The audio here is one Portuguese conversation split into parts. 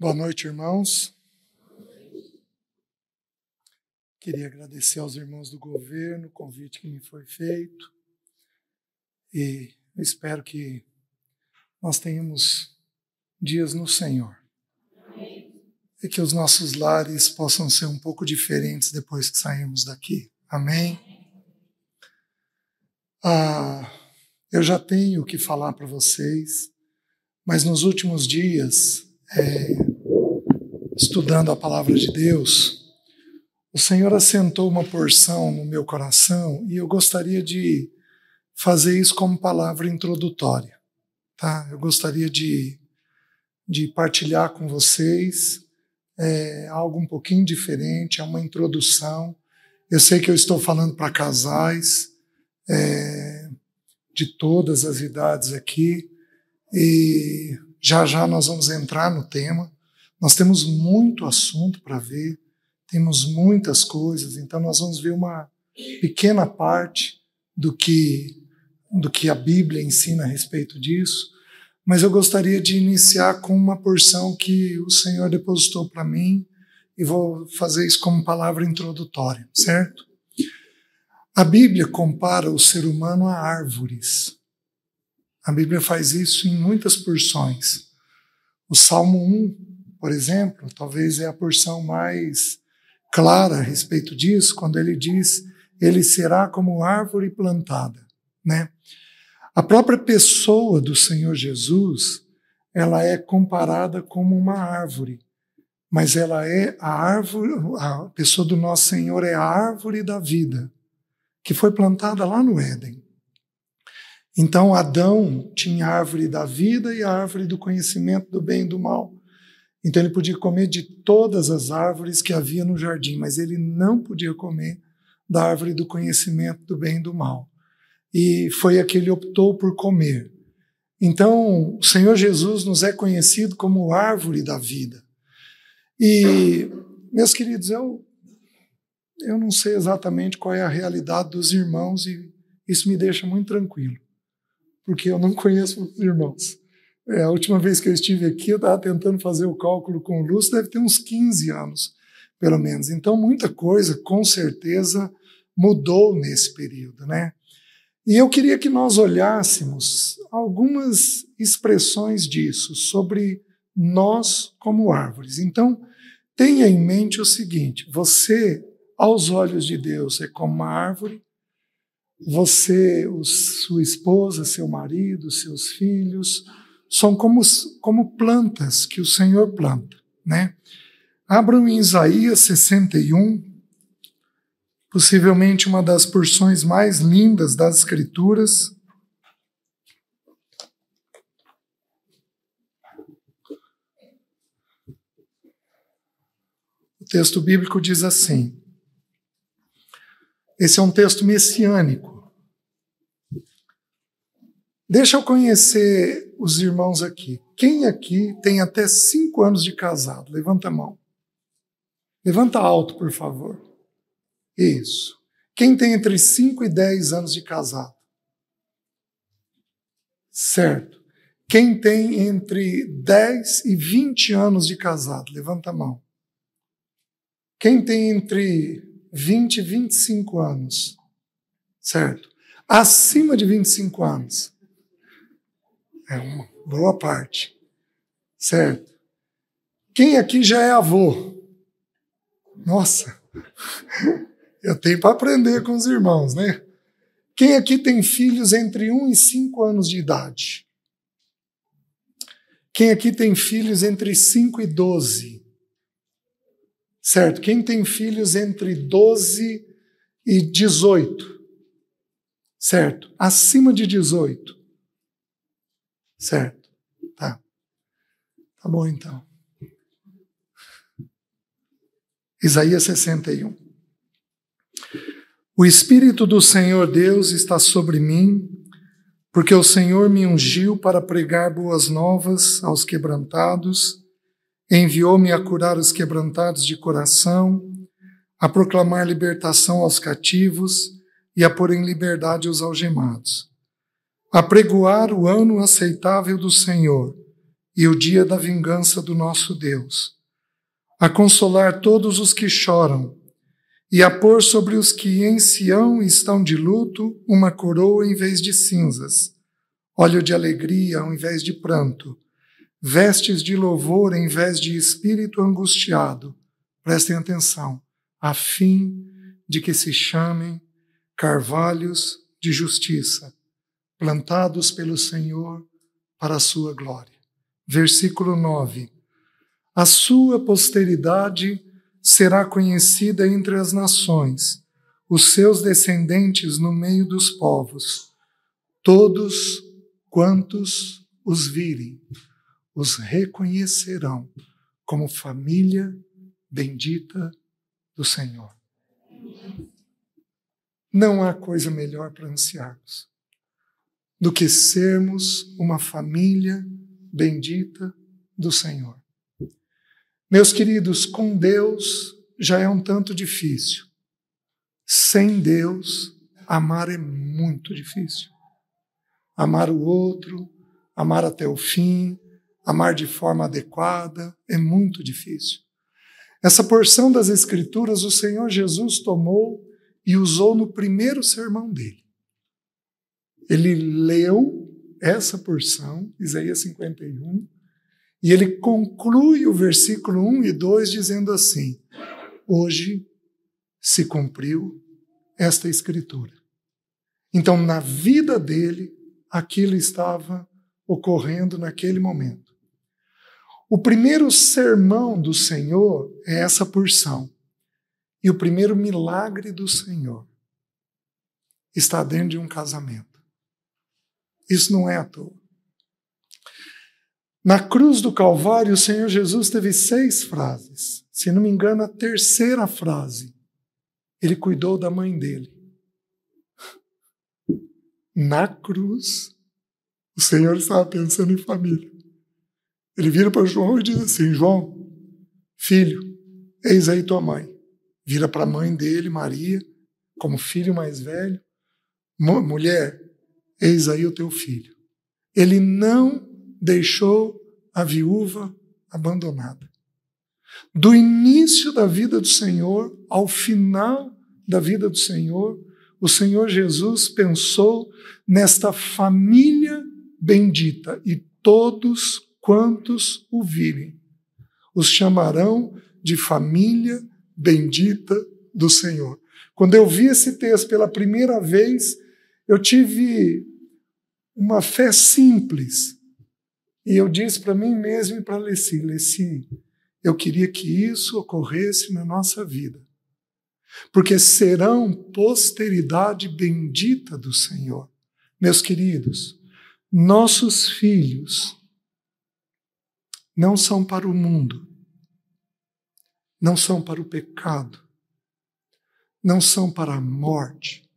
Boa noite, irmãos. Queria agradecer aos irmãos do governo o convite que me foi feito e espero que nós tenhamos dias no Senhor e que os nossos lares possam ser um pouco diferentes depois que sairmos daqui. Amém? Ah, eu já tenho o que falar para vocês, mas nos últimos dias é, estudando a palavra de Deus, o Senhor assentou uma porção no meu coração e eu gostaria de fazer isso como palavra introdutória, tá? Eu gostaria de, de partilhar com vocês é, algo um pouquinho diferente, é uma introdução. Eu sei que eu estou falando para casais é, de todas as idades aqui e já já nós vamos entrar no tema, nós temos muito assunto para ver, temos muitas coisas, então nós vamos ver uma pequena parte do que do que a Bíblia ensina a respeito disso, mas eu gostaria de iniciar com uma porção que o Senhor depositou para mim e vou fazer isso como palavra introdutória, certo? A Bíblia compara o ser humano a árvores. A Bíblia faz isso em muitas porções. O Salmo 1 por exemplo, talvez é a porção mais clara a respeito disso, quando ele diz: ele será como árvore plantada, né? A própria pessoa do Senhor Jesus, ela é comparada como uma árvore, mas ela é a árvore, a pessoa do nosso Senhor é a árvore da vida, que foi plantada lá no Éden. Então Adão tinha a árvore da vida e a árvore do conhecimento do bem e do mal. Então ele podia comer de todas as árvores que havia no jardim, mas ele não podia comer da árvore do conhecimento do bem e do mal. E foi a que ele optou por comer. Então, o Senhor Jesus nos é conhecido como árvore da vida. E, meus queridos, eu, eu não sei exatamente qual é a realidade dos irmãos e isso me deixa muito tranquilo, porque eu não conheço os irmãos. É, a última vez que eu estive aqui, eu estava tentando fazer o cálculo com o Lúcio, deve ter uns 15 anos, pelo menos. Então, muita coisa, com certeza, mudou nesse período, né? E eu queria que nós olhássemos algumas expressões disso, sobre nós como árvores. Então, tenha em mente o seguinte: você, aos olhos de Deus, é como uma árvore, você, sua esposa, seu marido, seus filhos, são como, como plantas que o Senhor planta, né? Abram em Isaías 61, possivelmente uma das porções mais lindas das Escrituras. O texto bíblico diz assim: esse é um texto messiânico. Deixa eu conhecer os irmãos aqui. Quem aqui tem até cinco anos de casado? Levanta a mão. Levanta alto, por favor. Isso. Quem tem entre 5 e 10 anos de casado? Certo. Quem tem entre 10 e 20 anos de casado? Levanta a mão. Quem tem entre 20 e 25 anos? Certo. Acima de 25 anos? É uma boa parte. Certo? Quem aqui já é avô? Nossa, eu tenho para aprender com os irmãos, né? Quem aqui tem filhos entre 1 e 5 anos de idade? Quem aqui tem filhos entre 5 e 12? Certo? Quem tem filhos entre 12 e 18? Certo? Acima de 18. Certo. Tá. Tá bom então. Isaías 61. O Espírito do Senhor Deus está sobre mim, porque o Senhor me ungiu para pregar boas novas aos quebrantados, enviou-me a curar os quebrantados de coração, a proclamar libertação aos cativos e a pôr em liberdade os algemados apregoar o ano aceitável do Senhor e o dia da vingança do nosso Deus, a consolar todos os que choram e a pôr sobre os que em Sião estão de luto uma coroa em vez de cinzas, óleo de alegria ao invés de pranto, vestes de louvor em vez de espírito angustiado. Prestem atenção, a fim de que se chamem carvalhos de justiça plantados pelo Senhor para a sua glória. Versículo 9: A sua posteridade será conhecida entre as nações, os seus descendentes no meio dos povos, todos quantos os virem, os reconhecerão como família bendita do Senhor. Não há coisa melhor para ansiarmos do que sermos uma família bendita do Senhor. Meus queridos, com Deus já é um tanto difícil. Sem Deus, amar é muito difícil. Amar o outro, amar até o fim, amar de forma adequada, é muito difícil. Essa porção das Escrituras o Senhor Jesus tomou e usou no primeiro sermão dele. Ele leu essa porção, Isaías 51, e ele conclui o versículo 1 e 2 dizendo assim: Hoje se cumpriu esta escritura. Então, na vida dele, aquilo estava ocorrendo naquele momento. O primeiro sermão do Senhor é essa porção. E o primeiro milagre do Senhor está dentro de um casamento. Isso não é à toa. Na cruz do Calvário, o Senhor Jesus teve seis frases. Se não me engano, a terceira frase. Ele cuidou da mãe dele. Na cruz, o Senhor estava pensando em família. Ele vira para João e diz assim: João, filho, eis aí tua mãe. Vira para a mãe dele, Maria, como filho mais velho. Mulher, Eis aí o teu filho. Ele não deixou a viúva abandonada. Do início da vida do Senhor ao final da vida do Senhor, o Senhor Jesus pensou nesta família bendita e todos quantos o virem os chamarão de família bendita do Senhor. Quando eu vi esse texto pela primeira vez, eu tive uma fé simples. E eu disse para mim mesmo e para Leci, Leci, eu queria que isso ocorresse na nossa vida. Porque serão posteridade bendita do Senhor. Meus queridos, nossos filhos não são para o mundo, não são para o pecado, não são para a morte,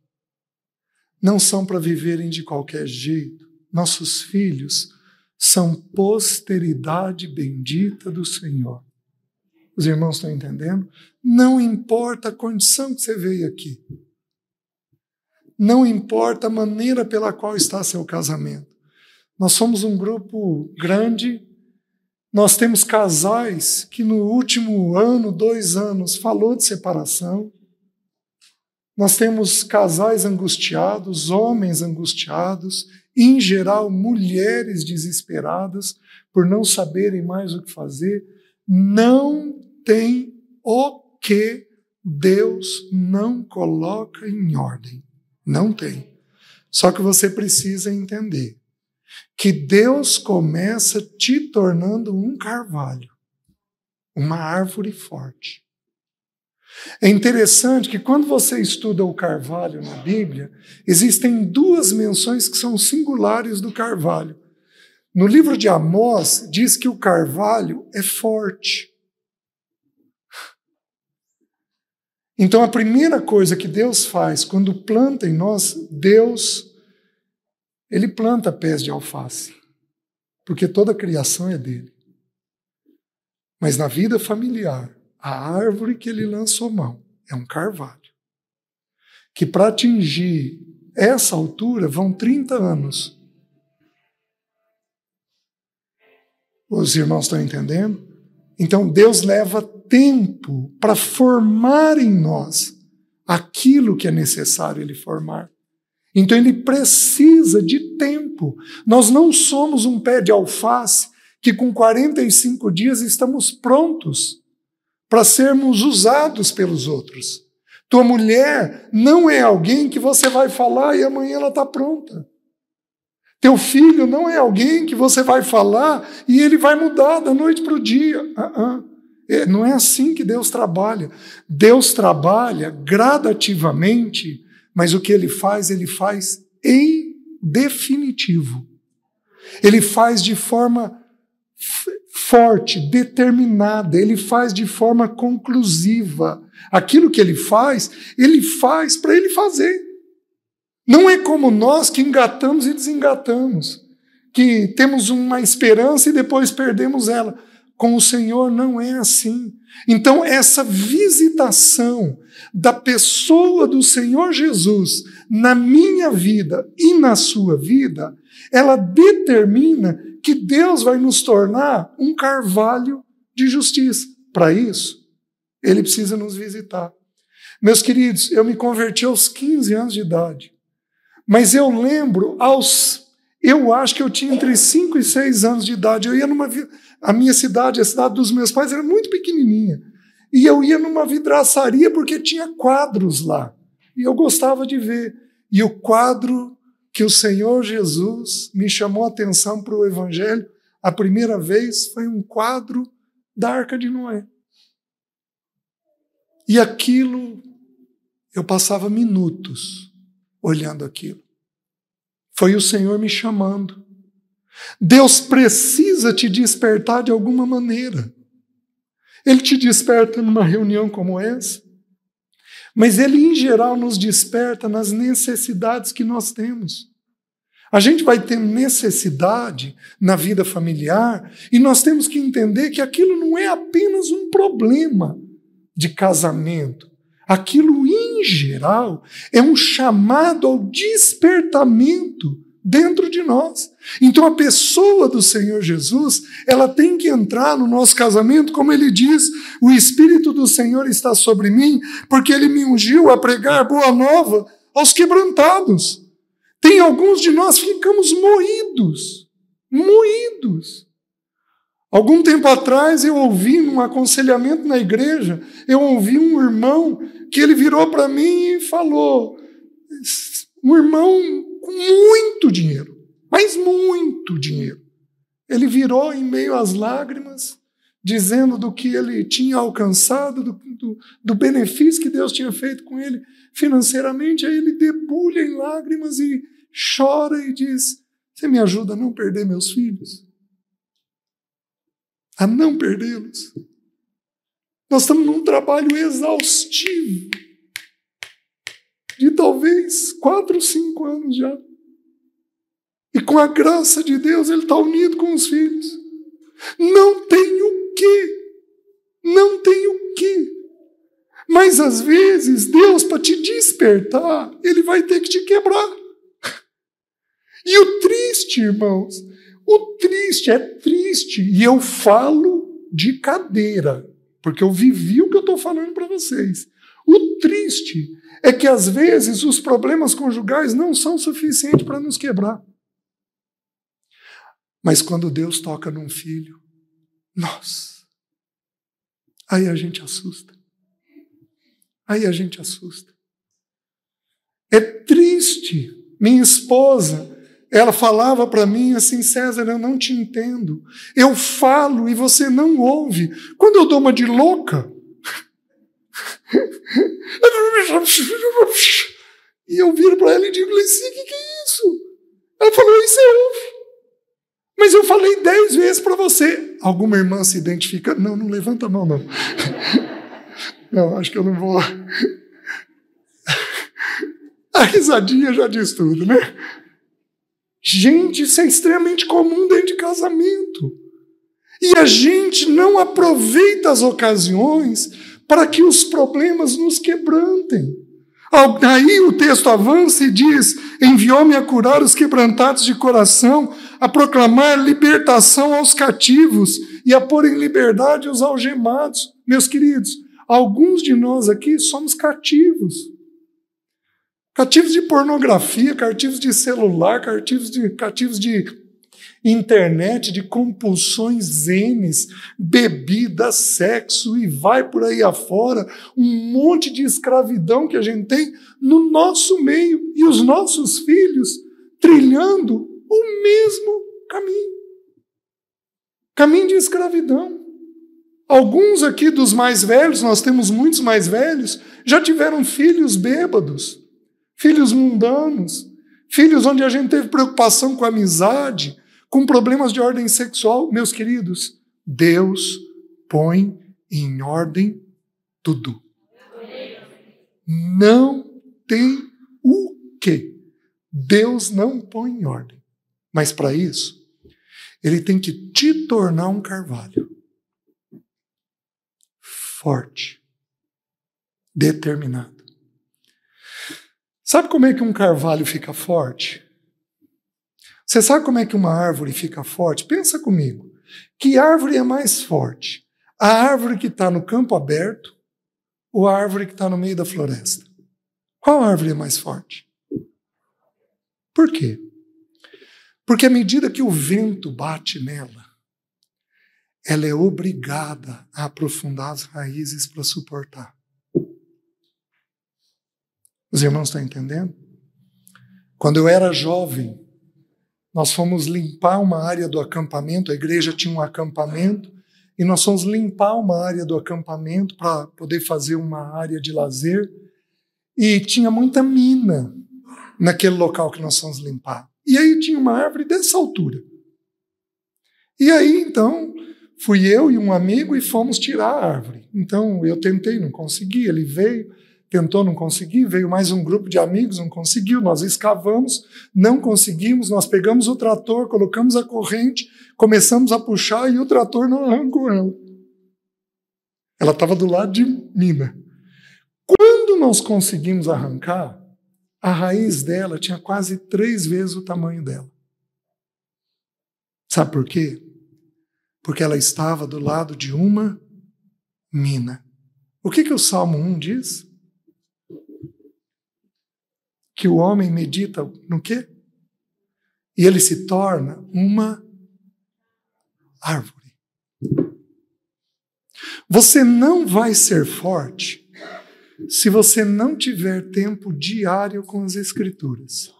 não são para viverem de qualquer jeito. Nossos filhos são posteridade bendita do Senhor. Os irmãos estão entendendo? Não importa a condição que você veio aqui. Não importa a maneira pela qual está seu casamento. Nós somos um grupo grande. Nós temos casais que no último ano, dois anos, falou de separação. Nós temos casais angustiados, homens angustiados, em geral, mulheres desesperadas por não saberem mais o que fazer. Não tem o que Deus não coloca em ordem. Não tem. Só que você precisa entender que Deus começa te tornando um carvalho, uma árvore forte. É interessante que quando você estuda o carvalho na Bíblia, existem duas menções que são singulares do carvalho. No livro de Amós, diz que o carvalho é forte. Então, a primeira coisa que Deus faz quando planta em nós, Deus, ele planta pés de alface, porque toda a criação é dele. Mas na vida familiar, a árvore que ele lançou mão é um carvalho. Que para atingir essa altura vão 30 anos. Os irmãos estão entendendo? Então Deus leva tempo para formar em nós aquilo que é necessário ele formar. Então ele precisa de tempo. Nós não somos um pé de alface que com 45 dias estamos prontos para sermos usados pelos outros. Tua mulher não é alguém que você vai falar e amanhã ela está pronta. Teu filho não é alguém que você vai falar e ele vai mudar da noite para o dia. Uh -uh. Não é assim que Deus trabalha. Deus trabalha gradativamente, mas o que ele faz, ele faz em definitivo. Ele faz de forma forte, determinada, ele faz de forma conclusiva. Aquilo que ele faz, ele faz para ele fazer. Não é como nós que engatamos e desengatamos, que temos uma esperança e depois perdemos ela. Com o Senhor não é assim. Então, essa visitação da pessoa do Senhor Jesus na minha vida e na sua vida, ela determina que Deus vai nos tornar um carvalho de justiça. Para isso, Ele precisa nos visitar. Meus queridos, eu me converti aos 15 anos de idade, mas eu lembro aos. Eu acho que eu tinha entre 5 e 6 anos de idade. Eu ia numa. A minha cidade, a cidade dos meus pais, era muito pequenininha. E eu ia numa vidraçaria porque tinha quadros lá. E eu gostava de ver. E o quadro que o Senhor Jesus me chamou a atenção para o Evangelho a primeira vez foi um quadro da Arca de Noé. E aquilo, eu passava minutos olhando aquilo. Foi o Senhor me chamando. Deus precisa te despertar de alguma maneira. Ele te desperta numa reunião como essa. Mas ele, em geral, nos desperta nas necessidades que nós temos. A gente vai ter necessidade na vida familiar e nós temos que entender que aquilo não é apenas um problema de casamento. Aquilo, em geral, é um chamado ao despertamento dentro de nós. Então a pessoa do Senhor Jesus, ela tem que entrar no nosso casamento, como ele diz: "O espírito do Senhor está sobre mim, porque ele me ungiu a pregar boa nova aos quebrantados". Tem alguns de nós que ficamos moídos, moídos. Algum tempo atrás eu ouvi num aconselhamento na igreja, eu ouvi um irmão que ele virou para mim e falou: um irmão com muito dinheiro, mas muito dinheiro. Ele virou em meio às lágrimas, dizendo do que ele tinha alcançado, do, do, do benefício que Deus tinha feito com ele financeiramente. Aí ele debulha em lágrimas e chora e diz: Você me ajuda a não perder meus filhos? A não perdê-los? Nós estamos num trabalho exaustivo de talvez quatro, cinco anos já. E com a graça de Deus, ele está unido com os filhos. Não tem o que, não tem o que. Mas às vezes, Deus, para te despertar, ele vai ter que te quebrar. E o triste, irmãos, o triste é triste, e eu falo de cadeira, porque eu vivi o que eu estou falando para vocês. O triste é que às vezes os problemas conjugais não são suficientes para nos quebrar. Mas quando Deus toca num filho, nós. Aí a gente assusta. Aí a gente assusta. É triste. Minha esposa, ela falava para mim assim: César, eu não te entendo. Eu falo e você não ouve. Quando eu dou uma de louca, E eu viro para ela e digo, Leci, o que, que é isso? Ela falou, isso é ovo. Mas eu falei dez vezes para você. Alguma irmã se identifica? Não, não levanta a mão, não. Não, acho que eu não vou. A risadinha já diz tudo, né? Gente, isso é extremamente comum dentro de casamento. E a gente não aproveita as ocasiões para que os problemas nos quebrantem. Aí o texto avança e diz: Enviou-me a curar os quebrantados de coração, a proclamar libertação aos cativos e a pôr em liberdade os algemados. Meus queridos, alguns de nós aqui somos cativos. Cativos de pornografia, cativos de celular, cativos de, cativos de internet de compulsões N's, bebida, sexo e vai por aí afora, um monte de escravidão que a gente tem no nosso meio e os nossos filhos trilhando o mesmo caminho caminho de escravidão. Alguns aqui dos mais velhos, nós temos muitos mais velhos, já tiveram filhos bêbados, filhos mundanos, filhos onde a gente teve preocupação com a amizade, com problemas de ordem sexual, meus queridos, Deus põe em ordem tudo. Não tem o que Deus não põe em ordem. Mas para isso, ele tem que te tornar um carvalho forte, determinado. Sabe como é que um carvalho fica forte? Você sabe como é que uma árvore fica forte? Pensa comigo. Que árvore é mais forte? A árvore que está no campo aberto ou a árvore que está no meio da floresta? Qual árvore é mais forte? Por quê? Porque à medida que o vento bate nela, ela é obrigada a aprofundar as raízes para suportar. Os irmãos estão entendendo? Quando eu era jovem, nós fomos limpar uma área do acampamento, a igreja tinha um acampamento, e nós fomos limpar uma área do acampamento para poder fazer uma área de lazer. E tinha muita mina naquele local que nós fomos limpar. E aí tinha uma árvore dessa altura. E aí então fui eu e um amigo e fomos tirar a árvore. Então eu tentei, não consegui, ele veio tentou, não conseguiu, veio mais um grupo de amigos, não conseguiu, nós escavamos, não conseguimos, nós pegamos o trator, colocamos a corrente, começamos a puxar e o trator não arrancou ela. Ela estava do lado de Mina. Quando nós conseguimos arrancar, a raiz dela tinha quase três vezes o tamanho dela. Sabe por quê? Porque ela estava do lado de uma mina. O que, que o Salmo 1 diz? que o homem medita no quê? E ele se torna uma árvore. Você não vai ser forte se você não tiver tempo diário com as Escrituras.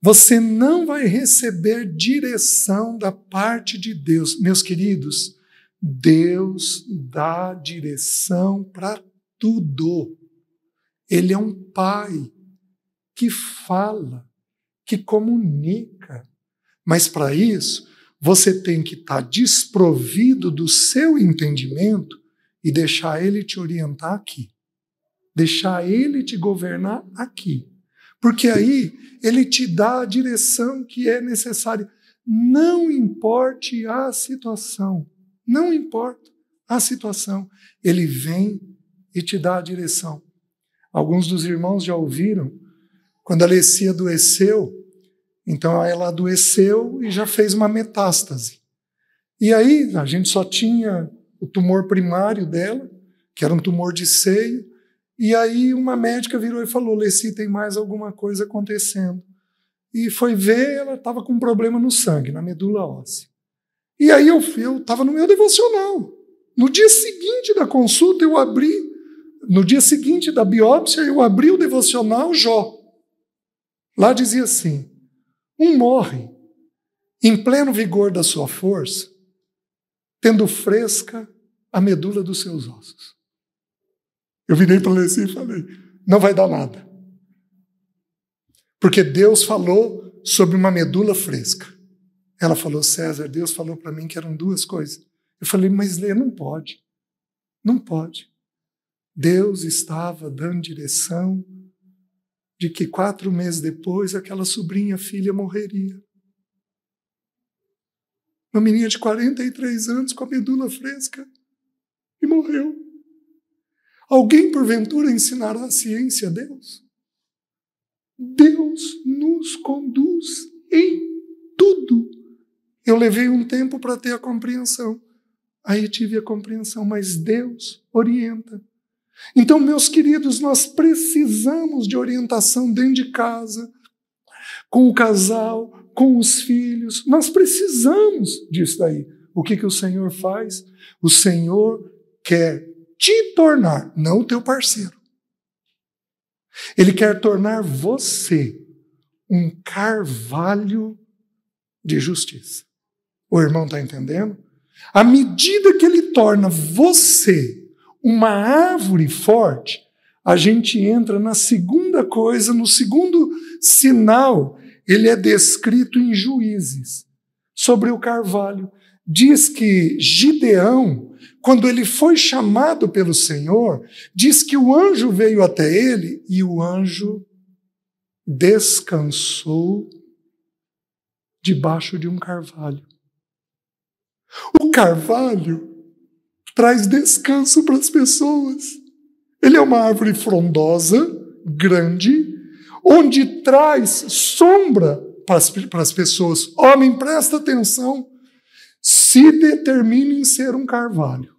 Você não vai receber direção da parte de Deus. Meus queridos, Deus dá direção para tudo. Ele é um pai que fala, que comunica. Mas para isso, você tem que estar tá desprovido do seu entendimento e deixar ele te orientar aqui. Deixar ele te governar aqui. Porque aí ele te dá a direção que é necessária. Não importe a situação, não importa a situação, ele vem e te dá a direção. Alguns dos irmãos já ouviram quando a Alessia adoeceu, então ela adoeceu e já fez uma metástase. E aí a gente só tinha o tumor primário dela, que era um tumor de seio, e aí uma médica virou e falou: Alessia, tem mais alguma coisa acontecendo. E foi ver, ela estava com um problema no sangue, na medula óssea. E aí eu estava no meu devocional. No dia seguinte da consulta, eu abri, no dia seguinte da biópsia, eu abri o devocional Jó. Lá dizia assim: um morre em pleno vigor da sua força, tendo fresca a medula dos seus ossos. Eu virei para Leci e falei: não vai dar nada. Porque Deus falou sobre uma medula fresca. Ela falou: César, Deus falou para mim que eram duas coisas. Eu falei: mas Lê, não pode. Não pode. Deus estava dando direção de que quatro meses depois aquela sobrinha filha morreria. Uma menina de 43 anos com a medula fresca e morreu. Alguém porventura ensinará a ciência a Deus? Deus nos conduz em tudo. Eu levei um tempo para ter a compreensão. Aí tive a compreensão, mas Deus orienta. Então, meus queridos, nós precisamos de orientação dentro de casa, com o casal, com os filhos. Nós precisamos disso daí. O que, que o Senhor faz? O Senhor quer te tornar, não o teu parceiro. Ele quer tornar você um carvalho de justiça. O irmão está entendendo? À medida que ele torna você uma árvore forte, a gente entra na segunda coisa, no segundo sinal, ele é descrito em Juízes, sobre o carvalho. Diz que Gideão, quando ele foi chamado pelo Senhor, diz que o anjo veio até ele e o anjo descansou debaixo de um carvalho. O carvalho traz descanso para as pessoas. Ele é uma árvore frondosa, grande, onde traz sombra para as pessoas. Homem, presta atenção. Se determine em ser um carvalho.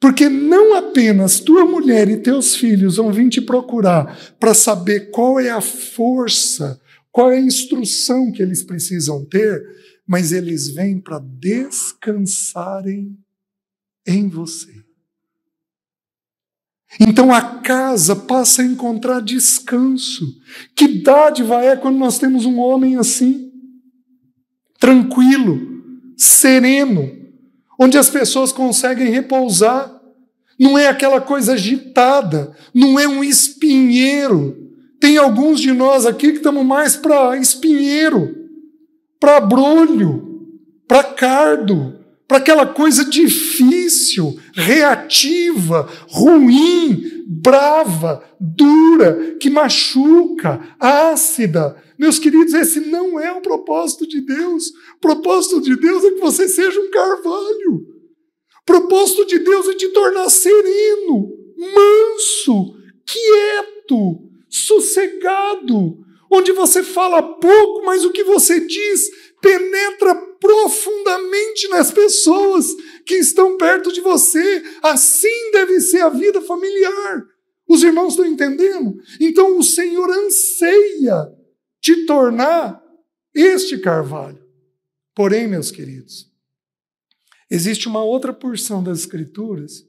Porque não apenas tua mulher e teus filhos vão vir te procurar para saber qual é a força, qual é a instrução que eles precisam ter, mas eles vêm para descansarem em você. Então a casa passa a encontrar descanso. Que dádiva é quando nós temos um homem assim, tranquilo, sereno, onde as pessoas conseguem repousar. Não é aquela coisa agitada, não é um espinheiro. Tem alguns de nós aqui que estamos mais para espinheiro, para brolho, para cardo, para aquela coisa difícil difícil, reativa, ruim, brava, dura, que machuca, ácida. Meus queridos, esse não é o propósito de Deus. O propósito de Deus é que você seja um carvalho. O propósito de Deus é te tornar sereno, manso, quieto, sossegado, onde você fala pouco, mas o que você diz penetra profundamente nas pessoas que estão perto de você. Assim deve ser a vida familiar. Os irmãos estão entendendo? Então o Senhor anseia te tornar este carvalho. Porém, meus queridos, existe uma outra porção das Escrituras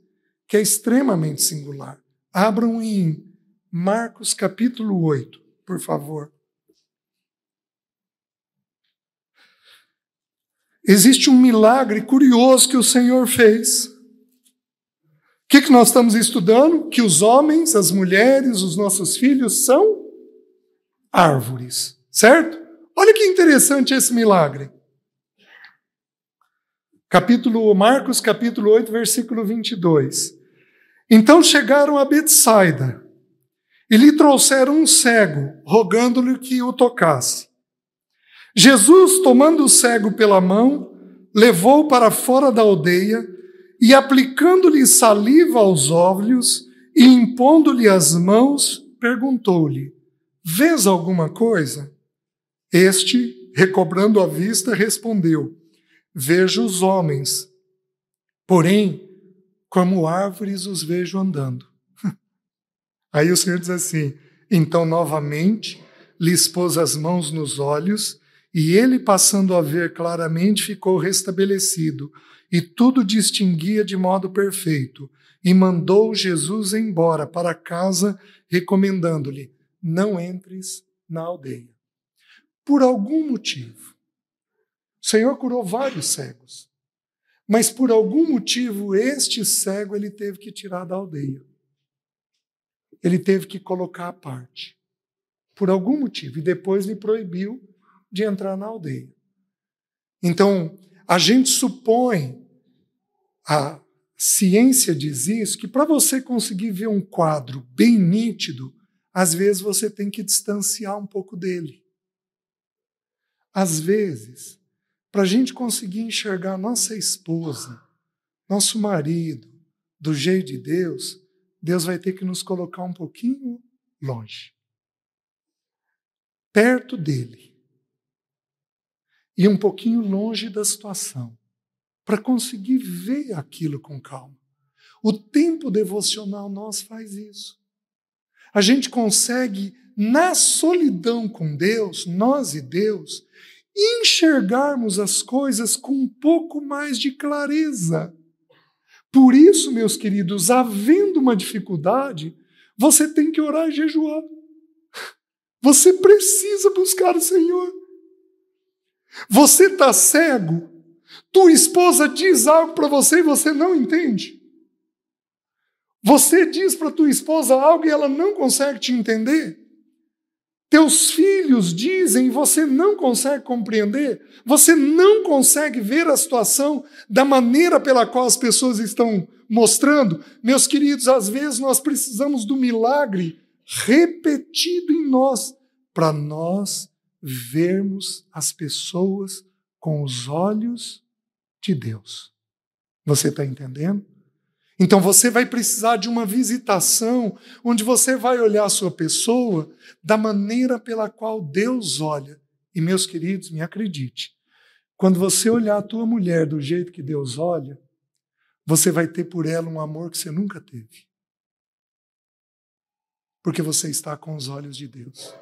que é extremamente singular. Abram em Marcos capítulo 8, por favor. existe um milagre curioso que o Senhor fez. O que, que nós estamos estudando? Que os homens, as mulheres, os nossos filhos são árvores, certo? Olha que interessante esse milagre. Capítulo Marcos, capítulo 8, versículo 22. Então chegaram a Betsaida e lhe trouxeram um cego, rogando-lhe que o tocasse. Jesus, tomando o cego pela mão, levou-o para fora da aldeia e, aplicando-lhe saliva aos olhos e impondo-lhe as mãos, perguntou-lhe: Vês alguma coisa? Este, recobrando a vista, respondeu: Vejo os homens, porém, como árvores os vejo andando. Aí o Senhor diz assim: Então, novamente, lhes pôs as mãos nos olhos e ele, passando a ver claramente, ficou restabelecido, e tudo distinguia de modo perfeito. E mandou Jesus embora para casa, recomendando-lhe: Não entres na aldeia. Por algum motivo. O Senhor curou vários cegos. Mas por algum motivo, este cego ele teve que tirar da aldeia. Ele teve que colocar à parte. Por algum motivo. E depois lhe proibiu de entrar na aldeia. Então, a gente supõe, a ciência diz isso, que para você conseguir ver um quadro bem nítido, às vezes você tem que distanciar um pouco dele. Às vezes, para a gente conseguir enxergar nossa esposa, nosso marido, do jeito de Deus, Deus vai ter que nos colocar um pouquinho longe perto dele e um pouquinho longe da situação, para conseguir ver aquilo com calma. O tempo devocional nós faz isso. A gente consegue, na solidão com Deus, nós e Deus, enxergarmos as coisas com um pouco mais de clareza. Por isso, meus queridos, havendo uma dificuldade, você tem que orar e jejuar. Você precisa buscar o Senhor. Você está cego. Tua esposa diz algo para você e você não entende. Você diz para tua esposa algo e ela não consegue te entender. Teus filhos dizem e você não consegue compreender. Você não consegue ver a situação da maneira pela qual as pessoas estão mostrando. Meus queridos, às vezes nós precisamos do milagre repetido em nós para nós vermos as pessoas com os olhos de Deus. Você está entendendo? Então você vai precisar de uma visitação onde você vai olhar a sua pessoa da maneira pela qual Deus olha. E meus queridos, me acredite, quando você olhar a tua mulher do jeito que Deus olha, você vai ter por ela um amor que você nunca teve. Porque você está com os olhos de Deus.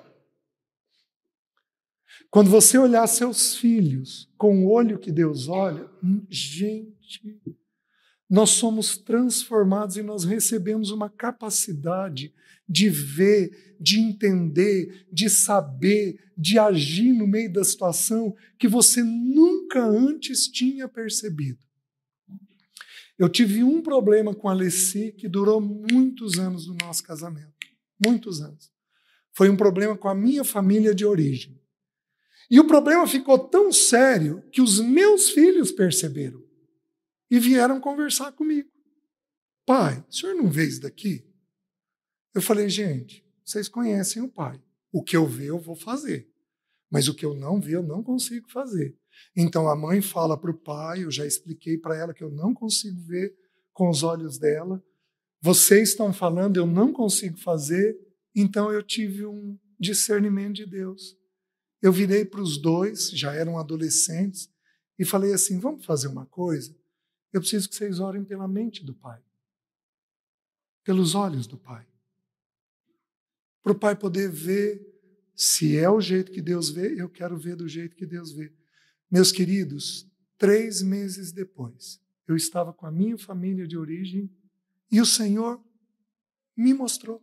Quando você olhar seus filhos com o olho que Deus olha, hum, gente, nós somos transformados e nós recebemos uma capacidade de ver, de entender, de saber, de agir no meio da situação que você nunca antes tinha percebido. Eu tive um problema com a Alessi que durou muitos anos do nosso casamento. Muitos anos. Foi um problema com a minha família de origem. E o problema ficou tão sério que os meus filhos perceberam e vieram conversar comigo. Pai, o senhor não vê isso daqui? Eu falei, gente, vocês conhecem o pai. O que eu ver, eu vou fazer. Mas o que eu não ver, eu não consigo fazer. Então a mãe fala para o pai, eu já expliquei para ela que eu não consigo ver com os olhos dela. Vocês estão falando, eu não consigo fazer. Então eu tive um discernimento de Deus. Eu virei para os dois, já eram adolescentes, e falei assim: vamos fazer uma coisa? Eu preciso que vocês orem pela mente do Pai, pelos olhos do Pai, para o Pai poder ver. Se é o jeito que Deus vê, eu quero ver do jeito que Deus vê. Meus queridos, três meses depois, eu estava com a minha família de origem e o Senhor me mostrou.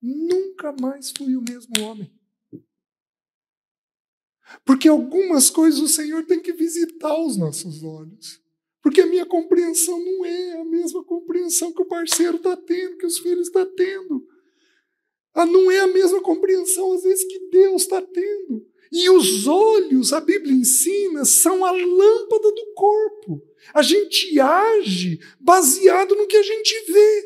Nunca mais fui o mesmo homem. Porque algumas coisas o Senhor tem que visitar os nossos olhos. Porque a minha compreensão não é a mesma compreensão que o parceiro está tendo, que os filhos estão tá tendo. Ah, não é a mesma compreensão, às vezes, que Deus está tendo. E os olhos, a Bíblia ensina, são a lâmpada do corpo. A gente age baseado no que a gente vê.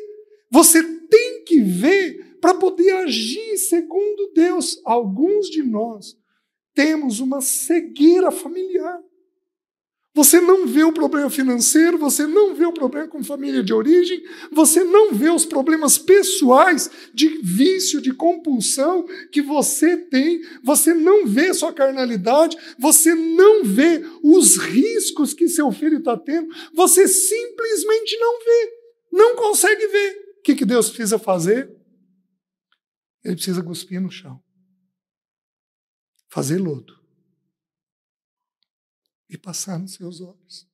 Você tem que ver para poder agir segundo Deus. Alguns de nós temos uma cegueira familiar. Você não vê o problema financeiro, você não vê o problema com família de origem, você não vê os problemas pessoais de vício, de compulsão que você tem, você não vê sua carnalidade, você não vê os riscos que seu filho está tendo, você simplesmente não vê, não consegue ver. O que, que Deus precisa fazer? Ele precisa cuspir no chão fazer lodo e passar nos seus olhos.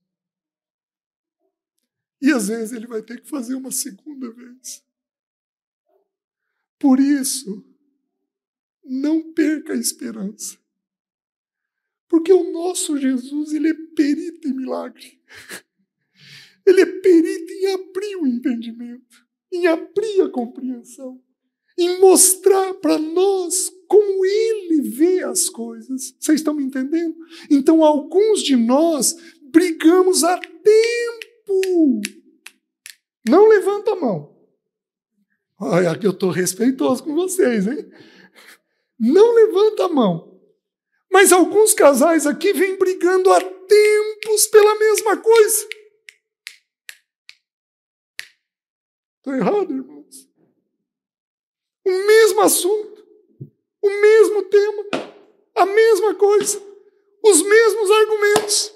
E às vezes ele vai ter que fazer uma segunda vez. Por isso, não perca a esperança. Porque o nosso Jesus, ele é perito em milagre. Ele é perito em abrir o entendimento, em abrir a compreensão, em mostrar para nós como ele vê as coisas. Vocês estão me entendendo? Então, alguns de nós brigamos a tempo. Não levanta a mão. Olha, aqui eu estou respeitoso com vocês, hein? Não levanta a mão. Mas alguns casais aqui vêm brigando há tempos pela mesma coisa. Estou errado, irmãos. O mesmo assunto. O mesmo tema, a mesma coisa, os mesmos argumentos,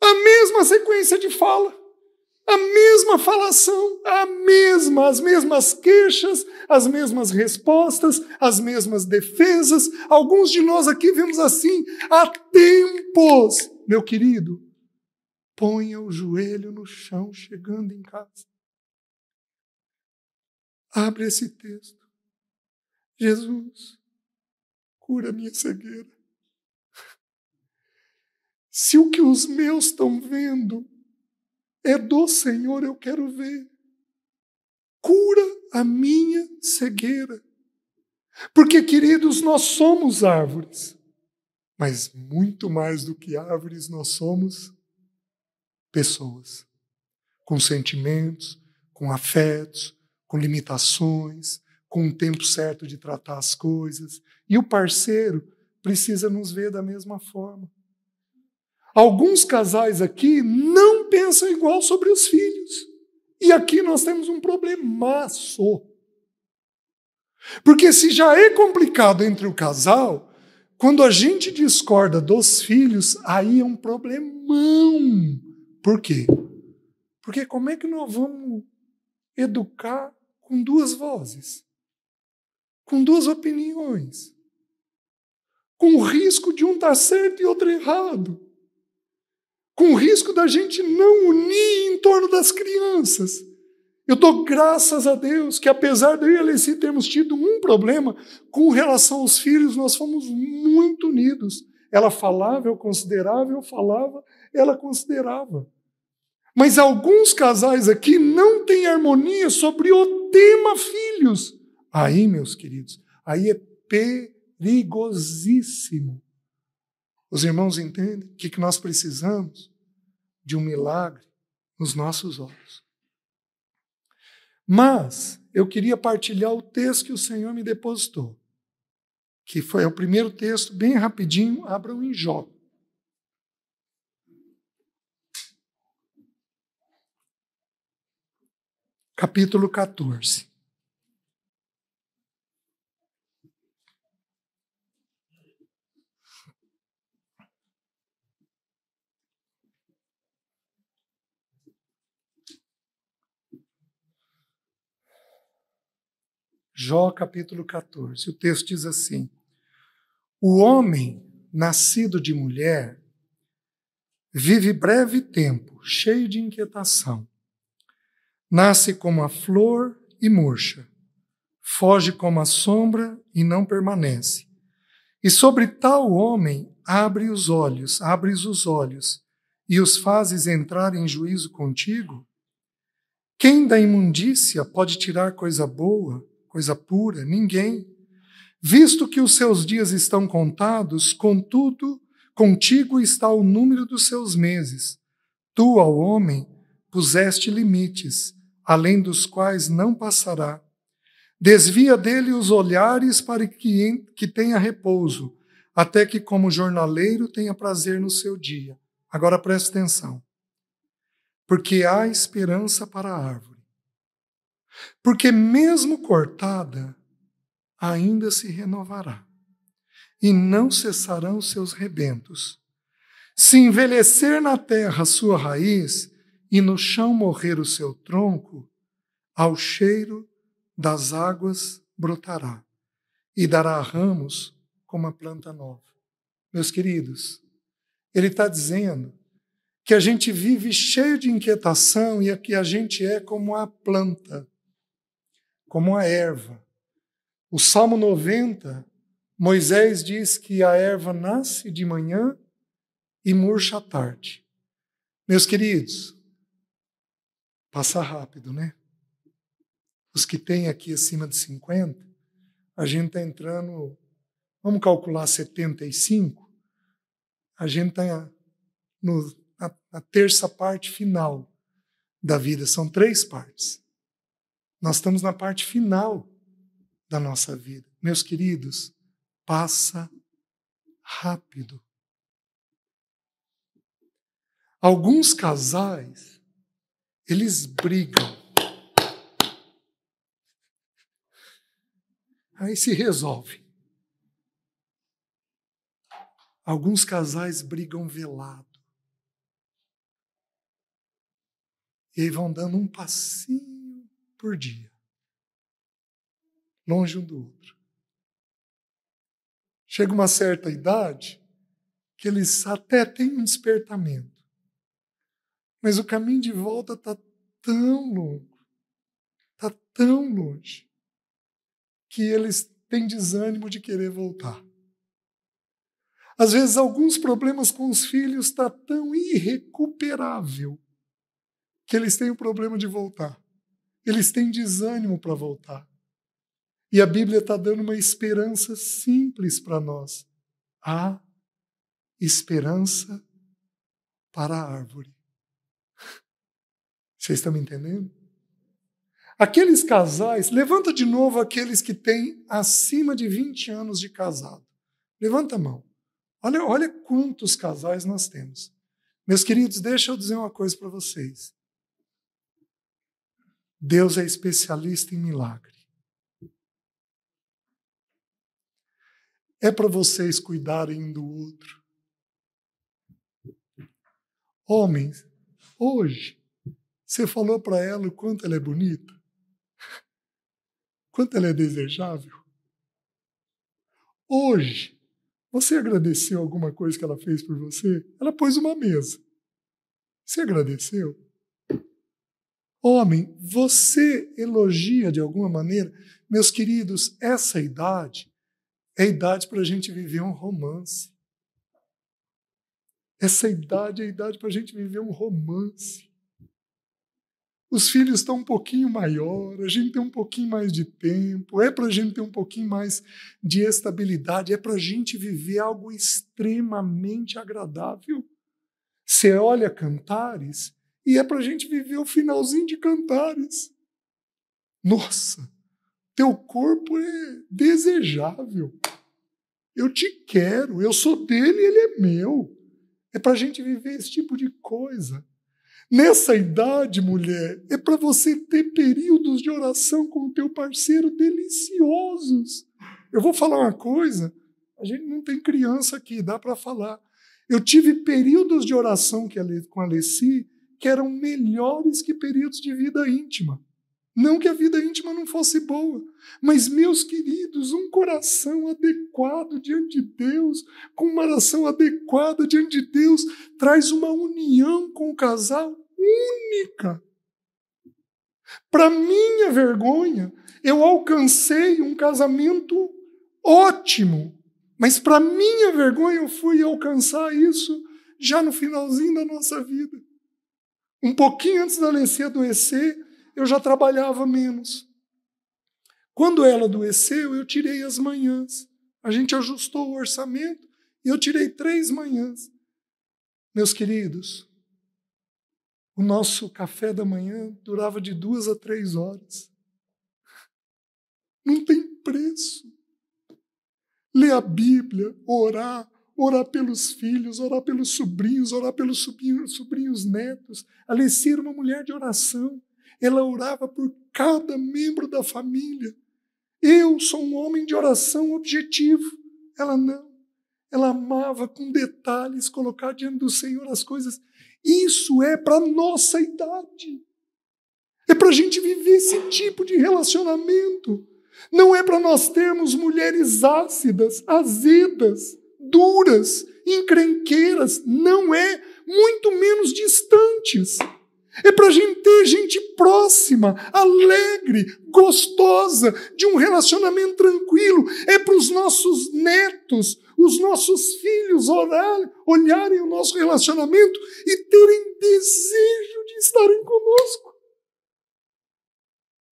a mesma sequência de fala, a mesma falação, a mesma, as mesmas queixas, as mesmas respostas, as mesmas defesas. Alguns de nós aqui vemos assim há tempos, meu querido. Ponha o joelho no chão chegando em casa. Abre esse texto. Jesus, cura a minha cegueira. Se o que os meus estão vendo é do Senhor, eu quero ver. Cura a minha cegueira. Porque, queridos, nós somos árvores, mas muito mais do que árvores, nós somos pessoas com sentimentos, com afetos, com limitações, com um tempo certo de tratar as coisas, e o parceiro precisa nos ver da mesma forma. Alguns casais aqui não pensam igual sobre os filhos. E aqui nós temos um problemaço. Porque se já é complicado entre o casal, quando a gente discorda dos filhos, aí é um problemão. Por quê? Porque como é que nós vamos educar com duas vozes? Com duas opiniões? com o risco de um estar tá certo e outro errado, com o risco da gente não unir em torno das crianças. Eu dou graças a Deus que, apesar de eu e a Alessi termos tido um problema com relação aos filhos, nós fomos muito unidos. Ela falava, eu considerava, eu falava, ela considerava. Mas alguns casais aqui não têm harmonia sobre o tema filhos. Aí, meus queridos, aí é p perigosíssimo. Os irmãos entendem que, que nós precisamos de um milagre nos nossos olhos. Mas eu queria partilhar o texto que o Senhor me depositou, que foi o primeiro texto, bem rapidinho, abram em Jó. Capítulo 14. Jó capítulo 14. O texto diz assim: O homem nascido de mulher vive breve tempo, cheio de inquietação. Nasce como a flor e murcha, foge como a sombra e não permanece. E sobre tal homem abre os olhos, abres os olhos, e os fazes entrar em juízo contigo? Quem da imundícia pode tirar coisa boa coisa pura? Ninguém. Visto que os seus dias estão contados, contudo, contigo está o número dos seus meses. Tu, ao homem, puseste limites, além dos quais não passará. Desvia dele os olhares para que, que tenha repouso, até que, como jornaleiro, tenha prazer no seu dia. Agora preste atenção. Porque há esperança para a árvore porque, mesmo cortada, ainda se renovará, e não cessarão seus rebentos. Se envelhecer na terra sua raiz, e no chão morrer o seu tronco, ao cheiro das águas brotará, e dará ramos como a planta nova. Meus queridos, ele está dizendo que a gente vive cheio de inquietação e que a gente é como a planta como a erva. O Salmo 90, Moisés diz que a erva nasce de manhã e murcha à tarde. Meus queridos, passa rápido, né? Os que têm aqui acima de 50, a gente está entrando, vamos calcular 75, a gente está na, na terça parte final da vida, são três partes. Nós estamos na parte final da nossa vida. Meus queridos, passa rápido. Alguns casais, eles brigam. Aí se resolve. Alguns casais brigam velado. E aí vão dando um passinho por dia, longe um do outro. Chega uma certa idade que eles até têm um despertamento, mas o caminho de volta está tão longo, está tão longe, que eles têm desânimo de querer voltar. Às vezes, alguns problemas com os filhos tá tão irrecuperável que eles têm o problema de voltar. Eles têm desânimo para voltar. E a Bíblia está dando uma esperança simples para nós. Há esperança para a árvore. Vocês estão me entendendo? Aqueles casais, levanta de novo aqueles que têm acima de 20 anos de casado. Levanta a mão. Olha, olha quantos casais nós temos. Meus queridos, deixa eu dizer uma coisa para vocês. Deus é especialista em milagre. É para vocês cuidarem do outro. Homens, hoje, você falou para ela o quanto ela é bonita, quanto ela é desejável. Hoje, você agradeceu alguma coisa que ela fez por você? Ela pôs uma mesa. Você agradeceu? Homem, você elogia de alguma maneira? Meus queridos, essa idade é idade para a gente viver um romance. Essa idade é idade para a gente viver um romance. Os filhos estão um pouquinho maior, a gente tem um pouquinho mais de tempo, é para a gente ter um pouquinho mais de estabilidade, é para a gente viver algo extremamente agradável. Você olha Cantares e é para a gente viver o finalzinho de cantares. Nossa, teu corpo é desejável. Eu te quero, eu sou dele e ele é meu. É para a gente viver esse tipo de coisa. Nessa idade, mulher, é para você ter períodos de oração com o teu parceiro deliciosos. Eu vou falar uma coisa, a gente não tem criança aqui, dá para falar. Eu tive períodos de oração com a Alessi que eram melhores que períodos de vida íntima. Não que a vida íntima não fosse boa, mas, meus queridos, um coração adequado diante de Deus, com uma oração adequada diante de Deus, traz uma união com o casal única. Para minha vergonha, eu alcancei um casamento ótimo, mas para minha vergonha, eu fui alcançar isso já no finalzinho da nossa vida. Um pouquinho antes da Lencia adoecer, eu já trabalhava menos. Quando ela adoeceu, eu tirei as manhãs. A gente ajustou o orçamento e eu tirei três manhãs. Meus queridos, o nosso café da manhã durava de duas a três horas. Não tem preço. Ler a Bíblia, orar, orar pelos filhos, orar pelos sobrinhos, orar pelos sobrinhos, sobrinhos netos. Alessia era uma mulher de oração. Ela orava por cada membro da família. Eu sou um homem de oração objetivo. Ela não. Ela amava com detalhes colocar diante do Senhor as coisas. Isso é para nossa idade. É para a gente viver esse tipo de relacionamento. Não é para nós termos mulheres ácidas, azedas, duras, encrenqueiras, não é, muito menos distantes. É para a gente ter gente próxima, alegre, gostosa, de um relacionamento tranquilo. É para os nossos netos, os nossos filhos orar, olharem o nosso relacionamento e terem desejo de estarem conosco.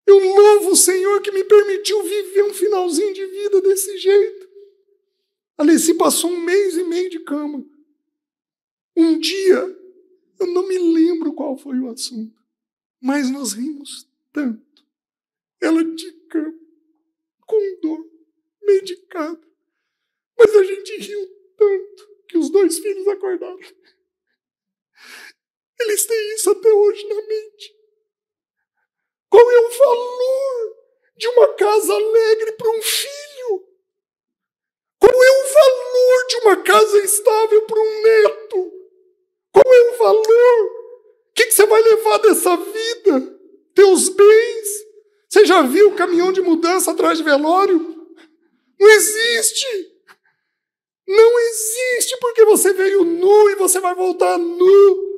Eu louvo o Senhor que me permitiu viver um finalzinho de vida desse jeito. Alessi passou um mês e meio de cama. Um dia, eu não me lembro qual foi o assunto, mas nós rimos tanto. Ela de cama, com dor, medicada. Mas a gente riu tanto que os dois filhos acordaram. Eles têm isso até hoje na mente. Qual é o valor de uma casa alegre para um filho? valor de uma casa é estável para um neto? Qual é o valor? O que, que você vai levar dessa vida? Teus bens? Você já viu caminhão de mudança atrás de velório? Não existe! Não existe porque você veio nu e você vai voltar nu.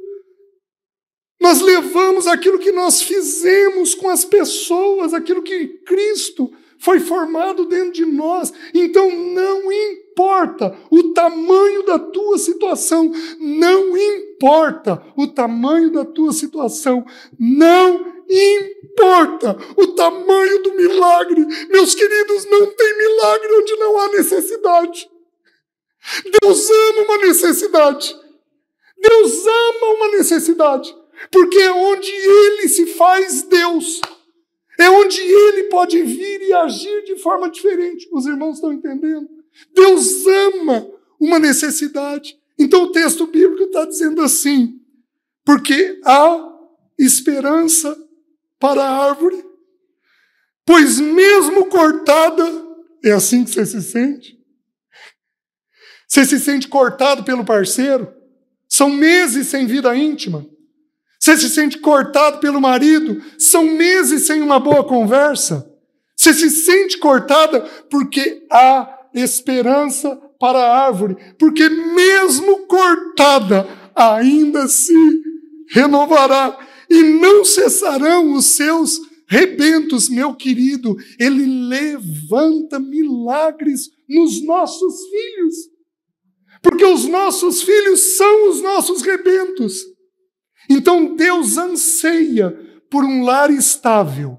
Nós levamos aquilo que nós fizemos com as pessoas, aquilo que Cristo foi formado dentro de nós. Então não importa o tamanho da tua situação, não importa o tamanho da tua situação, não importa o tamanho do milagre. Meus queridos, não tem milagre onde não há necessidade. Deus ama uma necessidade. Deus ama uma necessidade, porque é onde ele se faz Deus. É onde Ele pode vir e agir de forma diferente. Os irmãos estão entendendo? Deus ama uma necessidade. Então o texto bíblico está dizendo assim: porque há esperança para a árvore, pois mesmo cortada, é assim que você se sente? Você se sente cortado pelo parceiro? São meses sem vida íntima. Você se sente cortado pelo marido? São meses sem uma boa conversa. Você se sente cortada porque há esperança para a árvore, porque mesmo cortada, ainda se renovará e não cessarão os seus rebentos, meu querido. Ele levanta milagres nos nossos filhos, porque os nossos filhos são os nossos rebentos. Então Deus anseia por um lar estável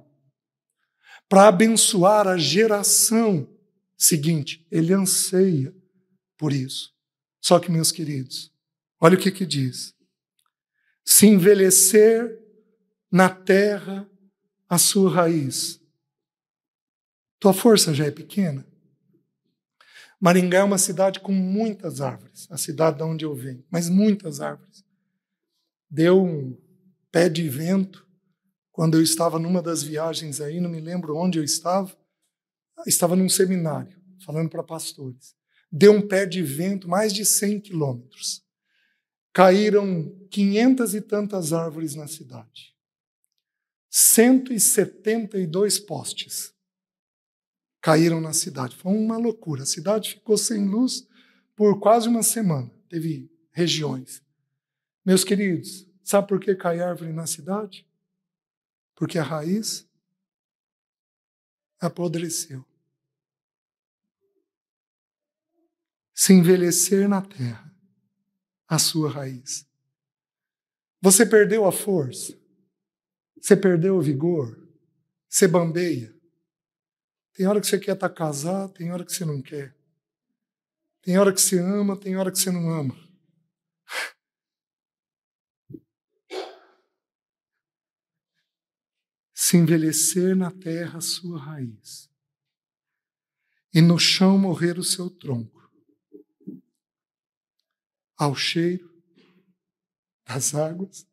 para abençoar a geração seguinte. Ele anseia por isso. Só que, meus queridos, olha o que, que diz: se envelhecer na terra a sua raiz. Tua força já é pequena. Maringá é uma cidade com muitas árvores, a cidade de onde eu venho, mas muitas árvores deu um pé de vento quando eu estava numa das viagens aí, não me lembro onde eu estava, estava num seminário, falando para pastores. Deu um pé de vento mais de 100 quilômetros. Caíram 500 e tantas árvores na cidade. 172 postes caíram na cidade. Foi uma loucura. A cidade ficou sem luz por quase uma semana. Teve regiões. Meus queridos, sabe por que cai árvore na cidade? Porque a raiz apodreceu. Se envelhecer na terra, a sua raiz. Você perdeu a força, você perdeu o vigor, você bambeia. Tem hora que você quer estar casado, tem hora que você não quer. Tem hora que você ama, tem hora que você não ama. se envelhecer na terra a sua raiz, e no chão morrer o seu tronco, ao cheiro das águas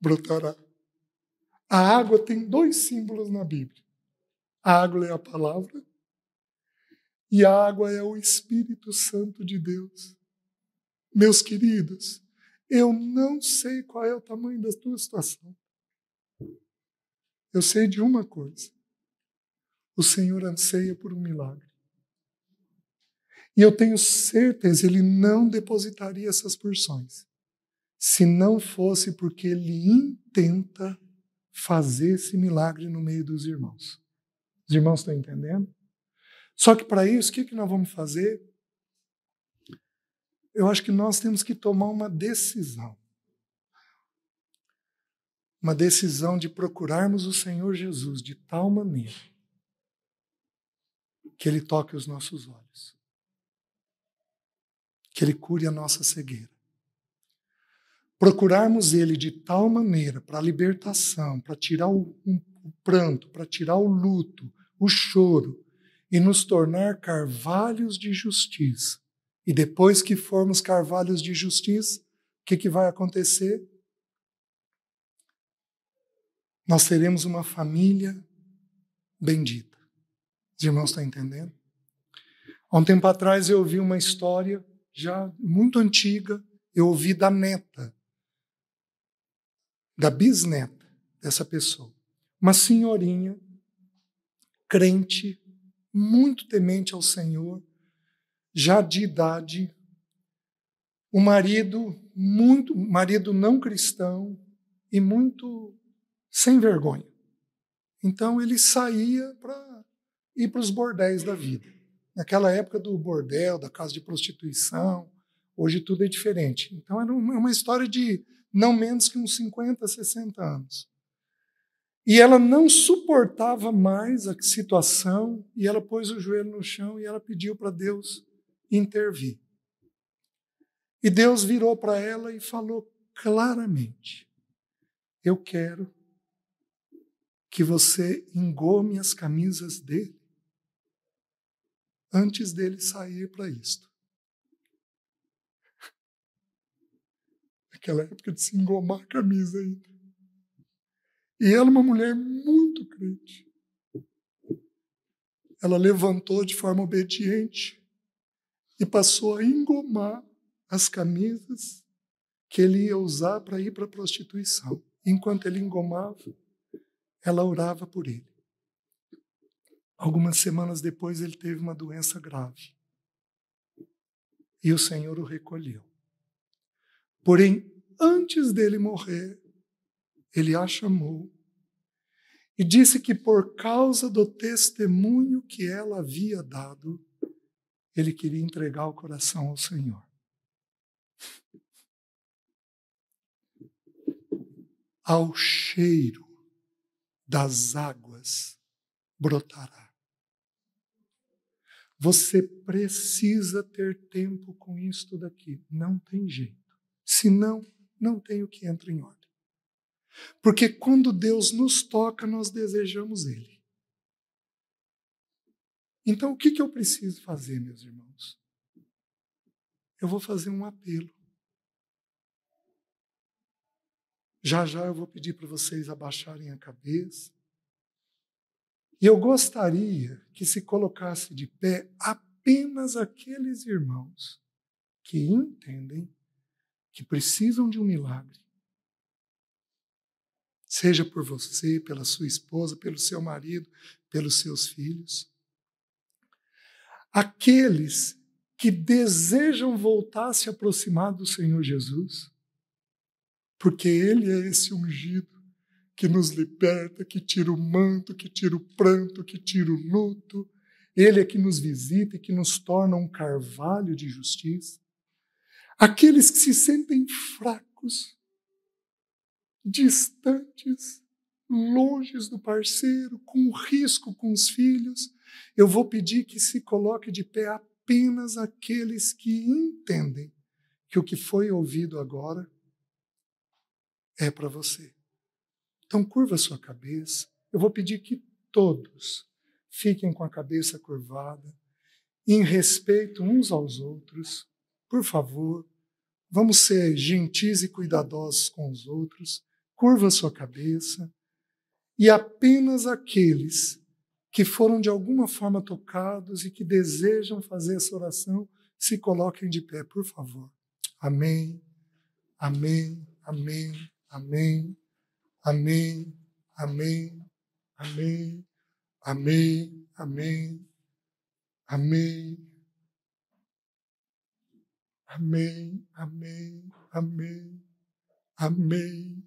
brotará. A água tem dois símbolos na Bíblia. A água é a palavra e a água é o Espírito Santo de Deus. Meus queridos, eu não sei qual é o tamanho da tua situação. Eu sei de uma coisa: o Senhor anseia por um milagre. E eu tenho certeza, ele não depositaria essas porções se não fosse porque ele intenta fazer esse milagre no meio dos irmãos. Os irmãos estão entendendo? Só que para isso, o que, que nós vamos fazer? Eu acho que nós temos que tomar uma decisão uma decisão de procurarmos o Senhor Jesus de tal maneira que Ele toque os nossos olhos, que Ele cure a nossa cegueira. Procurarmos Ele de tal maneira para a libertação, para tirar o, um, o pranto, para tirar o luto, o choro e nos tornar carvalhos de justiça. E depois que formos carvalhos de justiça, o que, que vai acontecer? nós teremos uma família bendita. Os irmãos estão entendendo? Há um tempo atrás eu ouvi uma história já muito antiga, eu ouvi da neta, da bisneta dessa pessoa. Uma senhorinha, crente, muito temente ao Senhor, já de idade, o marido muito marido não cristão e muito sem vergonha. Então ele saía para ir para os bordéis da vida. Naquela época do bordel, da casa de prostituição, hoje tudo é diferente. Então era é uma história de não menos que uns 50, 60 anos. E ela não suportava mais a situação e ela pôs o joelho no chão e ela pediu para Deus intervir. E Deus virou para ela e falou claramente: Eu quero que você engome as camisas dele antes dele sair para isto. Naquela época de se engomar a camisa ainda. E ela é uma mulher muito crente. Ela levantou de forma obediente e passou a engomar as camisas que ele ia usar para ir para a prostituição. Enquanto ele engomava, ela orava por ele. Algumas semanas depois, ele teve uma doença grave. E o Senhor o recolheu. Porém, antes dele morrer, ele a chamou e disse que por causa do testemunho que ela havia dado, ele queria entregar o coração ao Senhor. Ao cheiro das águas brotará. Você precisa ter tempo com isto daqui. Não tem jeito. Senão, não tem o que entra em ordem. Porque quando Deus nos toca, nós desejamos Ele. Então, o que, que eu preciso fazer, meus irmãos? Eu vou fazer um apelo. Já já eu vou pedir para vocês abaixarem a cabeça. E eu gostaria que se colocasse de pé apenas aqueles irmãos que entendem que precisam de um milagre. Seja por você, pela sua esposa, pelo seu marido, pelos seus filhos. Aqueles que desejam voltar a se aproximar do Senhor Jesus porque Ele é esse ungido que nos liberta, que tira o manto, que tira o pranto, que tira o luto. Ele é que nos visita e que nos torna um carvalho de justiça. Aqueles que se sentem fracos, distantes, longe do parceiro, com risco com os filhos, eu vou pedir que se coloque de pé apenas aqueles que entendem que o que foi ouvido agora é para você. Então, curva sua cabeça. Eu vou pedir que todos fiquem com a cabeça curvada, em respeito uns aos outros. Por favor, vamos ser gentis e cuidadosos com os outros. Curva sua cabeça. E apenas aqueles que foram de alguma forma tocados e que desejam fazer essa oração, se coloquem de pé, por favor. Amém. Amém. Amém. Amém. Amém. Amém. Amém. Amém. Amém. Amém. Amém. Amém. Amém. Amém.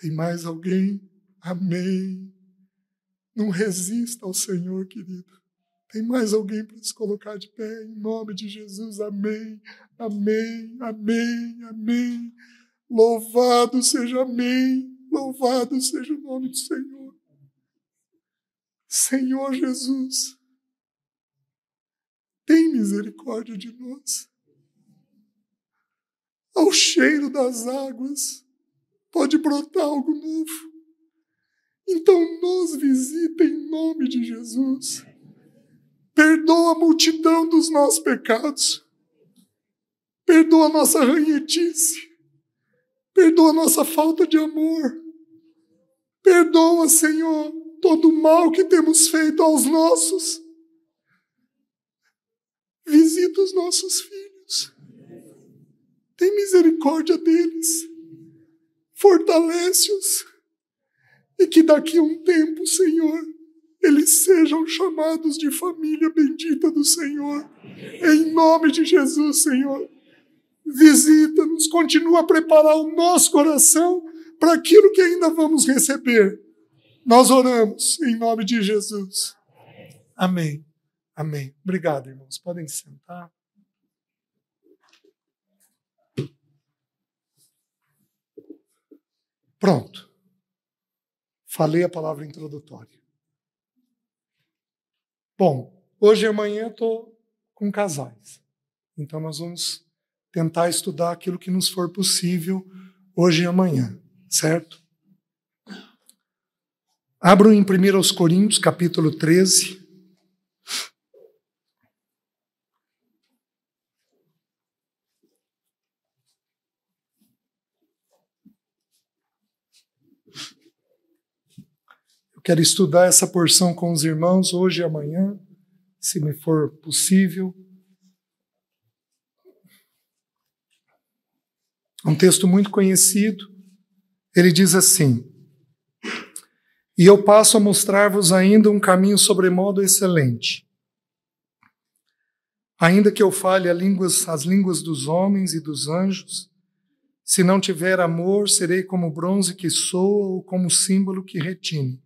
Tem mais alguém? Amém. Não resista ao Senhor, querida. Tem mais alguém para se colocar de pé, em nome de Jesus. Amém, amém, amém, amém. Louvado seja amém, louvado seja o nome do Senhor. Senhor Jesus, tem misericórdia de nós. Ao cheiro das águas, pode brotar algo novo. Então nos visita em nome de Jesus. Perdoa a multidão dos nossos pecados. Perdoa a nossa ranhetice. Perdoa a nossa falta de amor. Perdoa, Senhor, todo o mal que temos feito aos nossos. Visita os nossos filhos. Tem misericórdia deles. Fortalece-os. E que daqui a um tempo, Senhor, eles sejam chamados de família bendita do Senhor. Em nome de Jesus, Senhor. Visita-nos, continua a preparar o nosso coração para aquilo que ainda vamos receber. Nós oramos em nome de Jesus. Amém. Amém. Obrigado, irmãos. Podem sentar. Pronto. Falei a palavra introdutória. Bom, hoje e amanhã eu estou com casais. Então nós vamos tentar estudar aquilo que nos for possível hoje e amanhã, certo? Abro em 1 Coríntios, capítulo 13. Eu quero estudar essa porção com os irmãos hoje e amanhã, se me for possível. Um texto muito conhecido. Ele diz assim: E eu passo a mostrar-vos ainda um caminho sobremodo excelente. Ainda que eu fale a línguas, as línguas dos homens e dos anjos, se não tiver amor, serei como bronze que soa ou como símbolo que retine.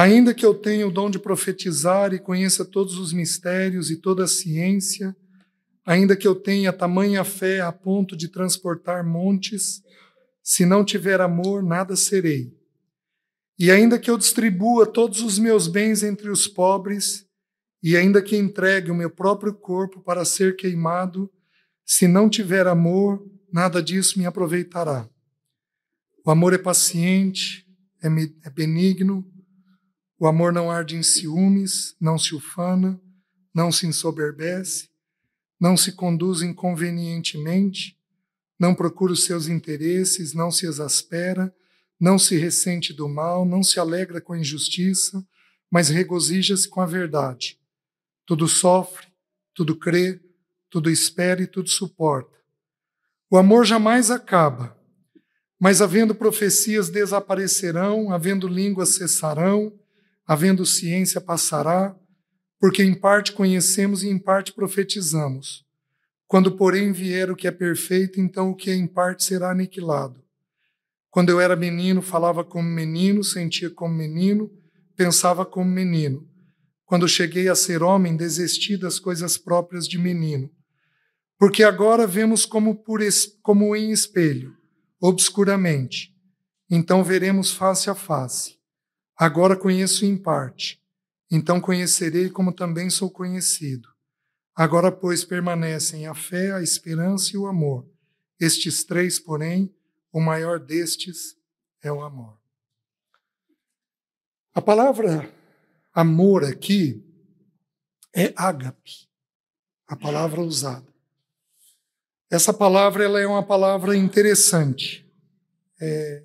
Ainda que eu tenha o dom de profetizar e conheça todos os mistérios e toda a ciência, ainda que eu tenha tamanha fé a ponto de transportar montes, se não tiver amor, nada serei. E ainda que eu distribua todos os meus bens entre os pobres, e ainda que entregue o meu próprio corpo para ser queimado, se não tiver amor, nada disso me aproveitará. O amor é paciente, é, é benigno, o amor não arde em ciúmes, não se ufana, não se ensoberbece, não se conduz inconvenientemente, não procura os seus interesses, não se exaspera, não se ressente do mal, não se alegra com a injustiça, mas regozija-se com a verdade. Tudo sofre, tudo crê, tudo espera e tudo suporta. O amor jamais acaba, mas havendo profecias desaparecerão, havendo línguas cessarão, Havendo ciência, passará, porque em parte conhecemos e em parte profetizamos. Quando, porém, vier o que é perfeito, então o que é em parte será aniquilado. Quando eu era menino, falava como menino, sentia como menino, pensava como menino. Quando cheguei a ser homem, desisti das coisas próprias de menino. Porque agora vemos como, por, como em espelho, obscuramente. Então veremos face a face Agora conheço em parte, então conhecerei como também sou conhecido. Agora, pois, permanecem a fé, a esperança e o amor. Estes três, porém, o maior destes é o amor. A palavra amor aqui é ágape, a palavra usada. Essa palavra ela é uma palavra interessante. É,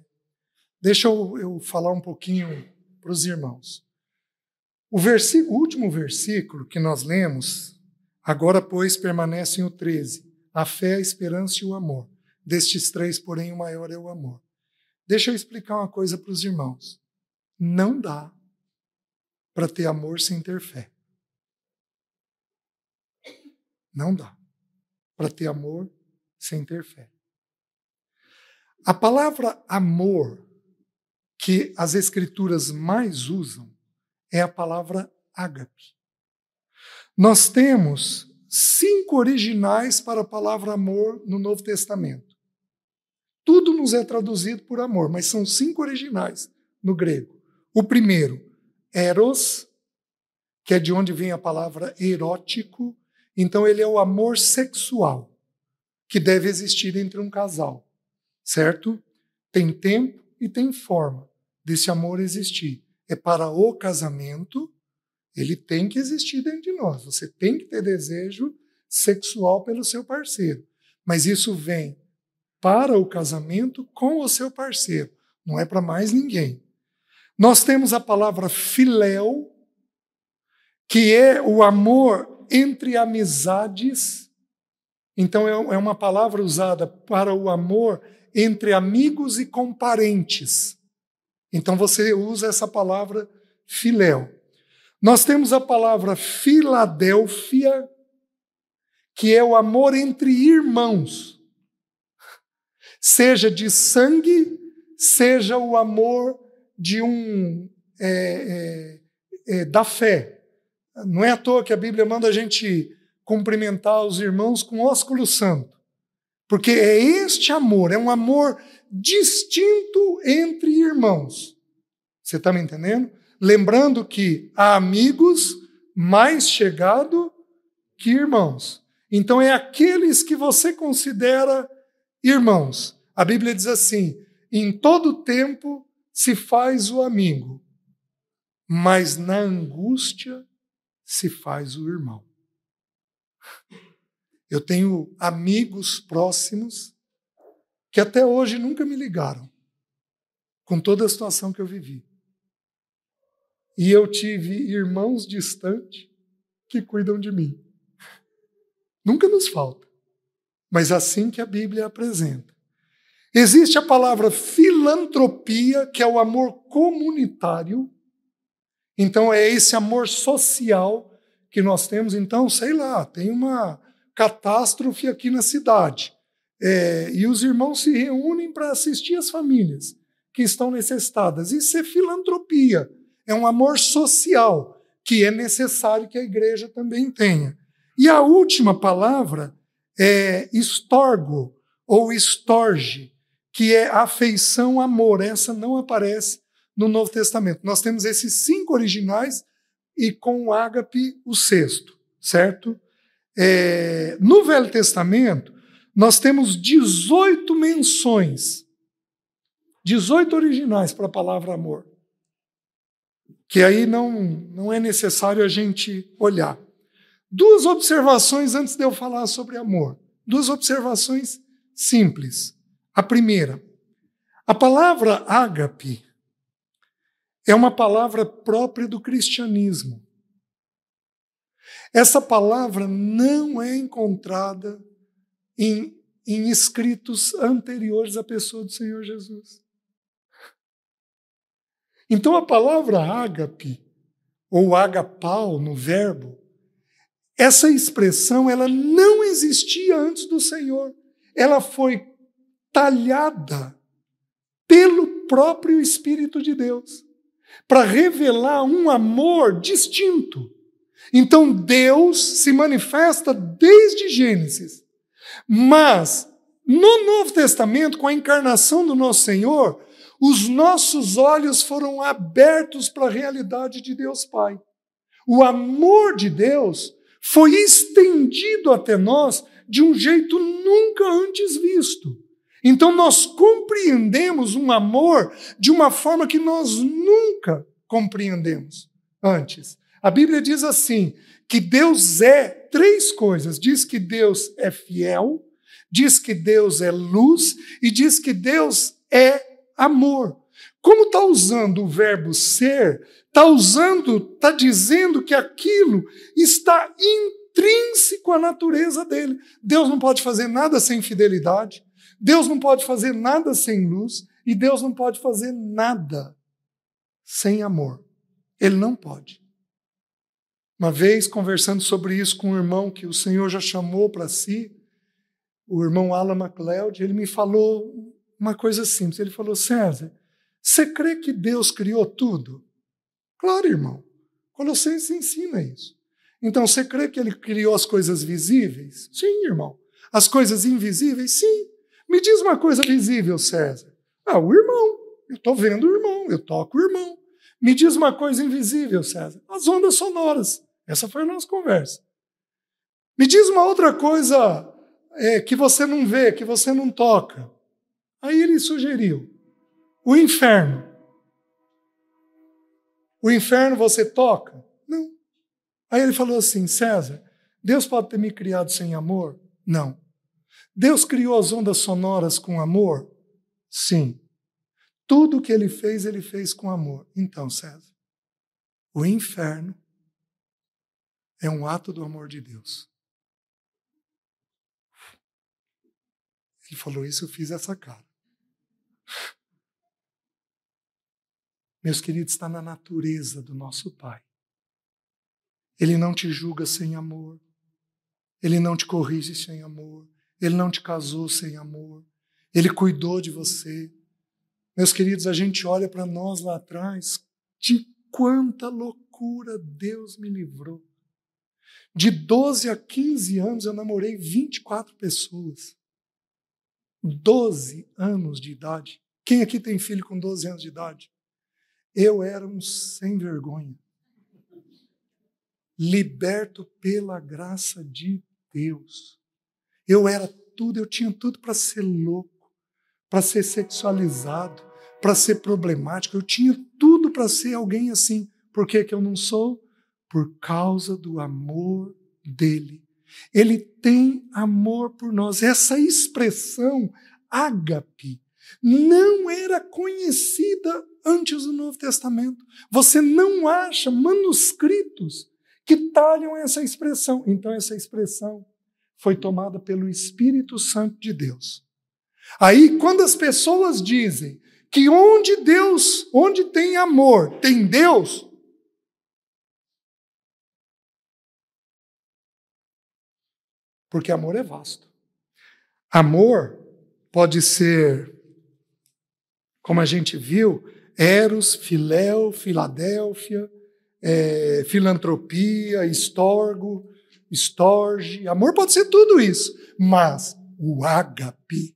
deixa eu, eu falar um pouquinho para os irmãos. O, versículo, o último versículo que nós lemos, agora, pois, permanecem o 13: a fé, a esperança e o amor. Destes três, porém, o maior é o amor. Deixa eu explicar uma coisa para os irmãos. Não dá para ter amor sem ter fé. Não dá para ter amor sem ter fé. A palavra amor que as escrituras mais usam é a palavra ágape. Nós temos cinco originais para a palavra amor no Novo Testamento. Tudo nos é traduzido por amor, mas são cinco originais no grego. O primeiro, eros, que é de onde vem a palavra erótico, então ele é o amor sexual que deve existir entre um casal, certo? Tem tempo, e tem forma desse amor existir. É para o casamento, ele tem que existir dentro de nós. Você tem que ter desejo sexual pelo seu parceiro. Mas isso vem para o casamento com o seu parceiro, não é para mais ninguém. Nós temos a palavra filéu, que é o amor entre amizades. Então, é, é uma palavra usada para o amor entre amigos e com parentes. Então você usa essa palavra filéu. Nós temos a palavra Filadélfia, que é o amor entre irmãos, seja de sangue, seja o amor de um é, é, é, da fé. Não é à toa que a Bíblia manda a gente cumprimentar os irmãos com ósculo santo. Porque é este amor, é um amor distinto entre irmãos. Você está me entendendo? Lembrando que há amigos mais chegado que irmãos. Então é aqueles que você considera irmãos. A Bíblia diz assim: em todo tempo se faz o amigo, mas na angústia se faz o irmão. Eu tenho amigos próximos que até hoje nunca me ligaram com toda a situação que eu vivi. E eu tive irmãos distantes que cuidam de mim. Nunca nos falta, mas assim que a Bíblia apresenta. Existe a palavra filantropia, que é o amor comunitário. Então é esse amor social que nós temos. Então, sei lá, tem uma catástrofe aqui na cidade. É, e os irmãos se reúnem para assistir as famílias que estão necessitadas. Isso é filantropia, é um amor social que é necessário que a igreja também tenha. E a última palavra é estorgo ou estorge, que é afeição, amor. Essa não aparece no Novo Testamento. Nós temos esses cinco originais e com o ágape o sexto, certo? É, no Velho Testamento, nós temos 18 menções, 18 originais para a palavra amor, que aí não, não é necessário a gente olhar. Duas observações antes de eu falar sobre amor. Duas observações simples. A primeira, a palavra ágape é uma palavra própria do cristianismo. Essa palavra não é encontrada em, em escritos anteriores à pessoa do Senhor Jesus. Então a palavra ágape ou agapau no verbo, essa expressão ela não existia antes do Senhor. Ela foi talhada pelo próprio Espírito de Deus para revelar um amor distinto então Deus se manifesta desde Gênesis. Mas no Novo Testamento, com a encarnação do nosso Senhor, os nossos olhos foram abertos para a realidade de Deus Pai. O amor de Deus foi estendido até nós de um jeito nunca antes visto. Então nós compreendemos um amor de uma forma que nós nunca compreendemos antes. A Bíblia diz assim: que Deus é três coisas. Diz que Deus é fiel, diz que Deus é luz e diz que Deus é amor. Como está usando o verbo ser, está usando, está dizendo que aquilo está intrínseco à natureza dele. Deus não pode fazer nada sem fidelidade, Deus não pode fazer nada sem luz e Deus não pode fazer nada sem amor. Ele não pode. Uma vez conversando sobre isso com um irmão que o Senhor já chamou para si, o irmão Alan MacLeod, ele me falou uma coisa simples. Ele falou: César, você crê que Deus criou tudo? Claro, irmão. Colossenses ensina isso. Então, você crê que ele criou as coisas visíveis? Sim, irmão. As coisas invisíveis? Sim. Me diz uma coisa visível, César. Ah, o irmão. Eu estou vendo o irmão, eu toco o irmão. Me diz uma coisa invisível, César. As ondas sonoras. Essa foi a nossa conversa. Me diz uma outra coisa é, que você não vê, que você não toca. Aí ele sugeriu: o inferno. O inferno você toca? Não. Aí ele falou assim: César, Deus pode ter me criado sem amor? Não. Deus criou as ondas sonoras com amor? Sim. Tudo que ele fez, ele fez com amor. Então, César, o inferno é um ato do amor de Deus. Ele falou isso, eu fiz essa cara. Meus queridos, está na natureza do nosso Pai. Ele não te julga sem amor. Ele não te corrige sem amor. Ele não te casou sem amor. Ele cuidou de você. Meus queridos, a gente olha para nós lá atrás, de quanta loucura Deus me livrou. De 12 a 15 anos eu namorei 24 pessoas. 12 anos de idade. Quem aqui tem filho com 12 anos de idade? Eu era um sem vergonha. Liberto pela graça de Deus. Eu era tudo, eu tinha tudo para ser louco para ser sexualizado, para ser problemático. Eu tinha tudo para ser alguém assim. Por que, que eu não sou? Por causa do amor dele. Ele tem amor por nós. Essa expressão ágape não era conhecida antes do Novo Testamento. Você não acha manuscritos que talham essa expressão. Então, essa expressão foi tomada pelo Espírito Santo de Deus Aí, quando as pessoas dizem que onde Deus, onde tem amor, tem Deus, porque amor é vasto. Amor pode ser, como a gente viu, Eros, Filéu, Filadélfia, é, filantropia, estorgo, estorge. Amor pode ser tudo isso, mas o ágape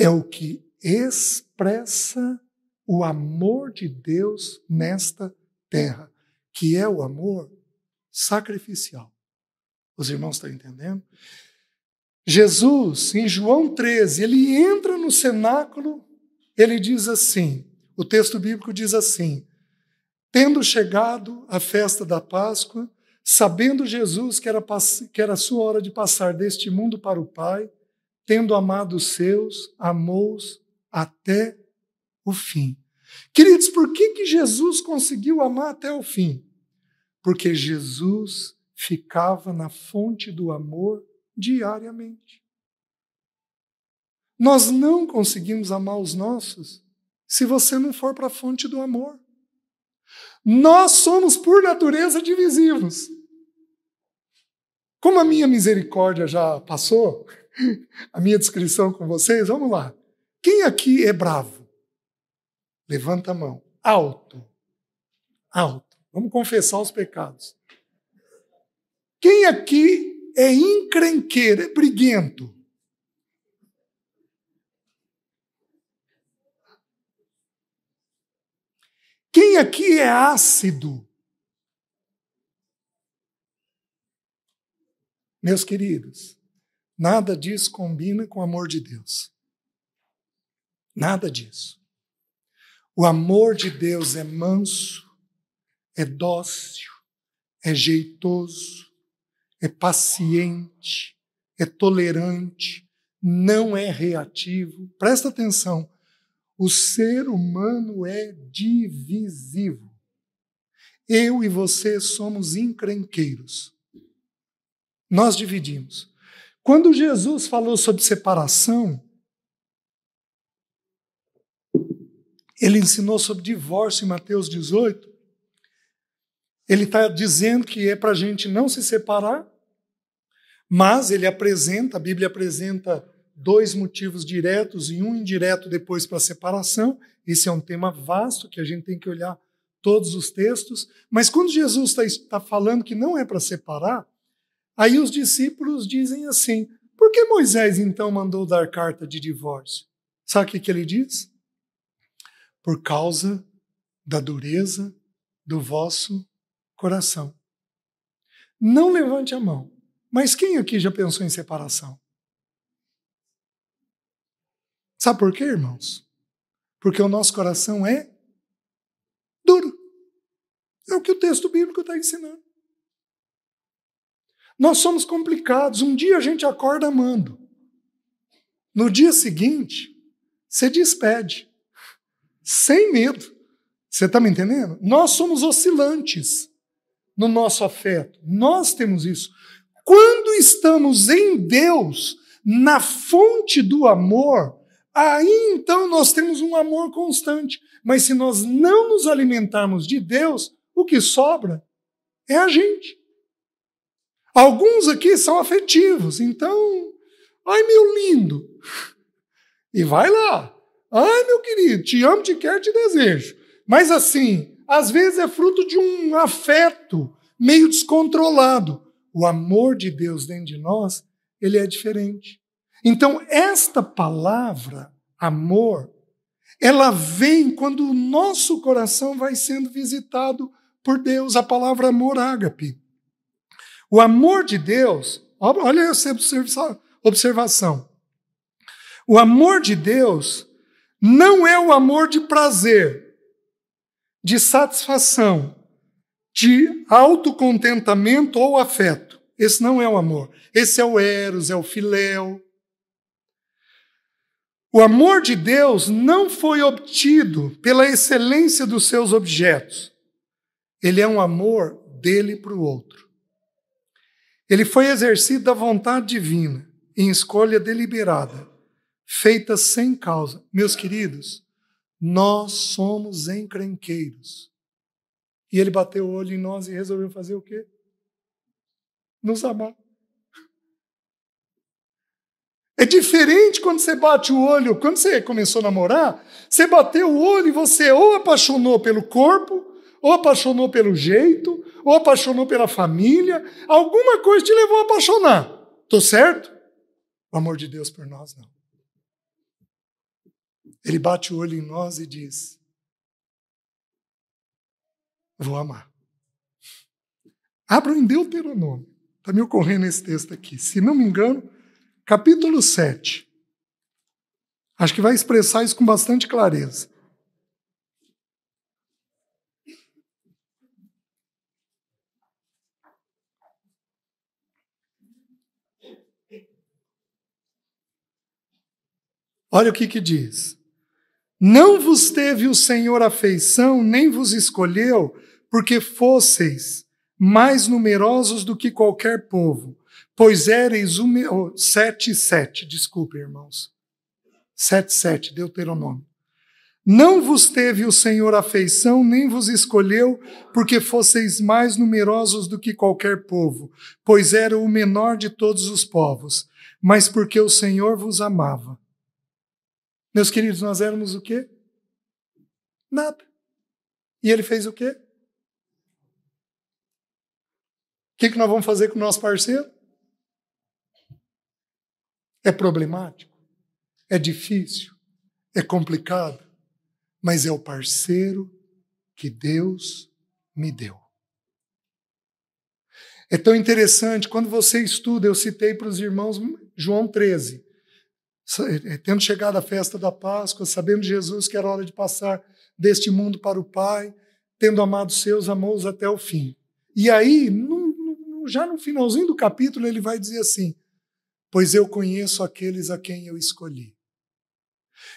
é o que expressa o amor de Deus nesta terra, que é o amor sacrificial. Os irmãos estão entendendo? Jesus, em João 13, ele entra no cenáculo, ele diz assim: o texto bíblico diz assim: Tendo chegado a festa da Páscoa, sabendo Jesus que era, que era sua hora de passar deste mundo para o Pai, tendo amado os seus, amou-os até o fim. Queridos, por que, que Jesus conseguiu amar até o fim? Porque Jesus ficava na fonte do amor diariamente. Nós não conseguimos amar os nossos se você não for para a fonte do amor. Nós somos, por natureza, divisivos. Como a minha misericórdia já passou, a minha descrição com vocês. Vamos lá. Quem aqui é bravo? Levanta a mão. Alto. Alto. Vamos confessar os pecados. Quem aqui é encrenqueiro, é briguento? Quem aqui é ácido? Meus queridos, Nada disso combina com o amor de Deus. Nada disso. O amor de Deus é manso, é dócil, é jeitoso, é paciente, é tolerante, não é reativo. Presta atenção. O ser humano é divisivo. Eu e você somos encrenqueiros. Nós dividimos. Quando Jesus falou sobre separação, ele ensinou sobre divórcio em Mateus 18. Ele está dizendo que é para a gente não se separar, mas ele apresenta, a Bíblia apresenta dois motivos diretos e um indireto depois para a separação. Esse é um tema vasto que a gente tem que olhar todos os textos. Mas quando Jesus tá, está tá falando que não é para separar, Aí os discípulos dizem assim: por que Moisés então mandou dar carta de divórcio? Sabe o que, que ele diz? Por causa da dureza do vosso coração. Não levante a mão, mas quem aqui já pensou em separação? Sabe por quê, irmãos? Porque o nosso coração é duro. É o que o texto bíblico está ensinando. Nós somos complicados. Um dia a gente acorda amando. No dia seguinte, você despede. Sem medo. Você está me entendendo? Nós somos oscilantes no nosso afeto. Nós temos isso. Quando estamos em Deus, na fonte do amor, aí então nós temos um amor constante. Mas se nós não nos alimentarmos de Deus, o que sobra é a gente. Alguns aqui são afetivos, então, ai meu lindo, e vai lá. Ai meu querido, te amo, te quero, te desejo. Mas assim, às vezes é fruto de um afeto meio descontrolado. O amor de Deus dentro de nós, ele é diferente. Então, esta palavra, amor, ela vem quando o nosso coração vai sendo visitado por Deus, a palavra amor ágape. O amor de Deus, olha essa observação. O amor de Deus não é o amor de prazer, de satisfação, de autocontentamento ou afeto. Esse não é o amor. Esse é o Eros, é o Filéu. O amor de Deus não foi obtido pela excelência dos seus objetos. Ele é um amor dele para o outro. Ele foi exercido da vontade divina, em escolha deliberada, feita sem causa. Meus queridos, nós somos encrenqueiros. E ele bateu o olho em nós e resolveu fazer o quê? Nos amar. É diferente quando você bate o olho, quando você começou a namorar, você bateu o olho e você ou apaixonou pelo corpo, ou apaixonou pelo jeito, ou apaixonou pela família, alguma coisa te levou a apaixonar. Tô certo? O amor de Deus por nós não. Ele bate o olho em nós e diz: Vou amar. Abra em Deuteronômio. Está me ocorrendo esse texto aqui. Se não me engano, capítulo 7. Acho que vai expressar isso com bastante clareza. Olha o que, que diz. Não vos teve o Senhor afeição, nem vos escolheu, porque fosseis mais numerosos do que qualquer povo, pois éreis ume... oh, sete sete, desculpe, irmãos. Sete sete, Deuteronômio. Não vos teve o Senhor afeição, nem vos escolheu, porque fosseis mais numerosos do que qualquer povo, pois era o menor de todos os povos, mas porque o Senhor vos amava meus queridos, nós éramos o quê? Nada. E ele fez o quê? O que, que nós vamos fazer com o nosso parceiro? É problemático, é difícil, é complicado, mas é o parceiro que Deus me deu. É tão interessante, quando você estuda, eu citei para os irmãos João 13. Eh, eh, tendo chegado a festa da Páscoa, sabendo de Jesus que era hora de passar deste mundo para o Pai, tendo amado seus, amou-os até o fim. E aí, já no finalzinho do capítulo, ele vai dizer assim: Pois eu conheço aqueles a quem eu escolhi.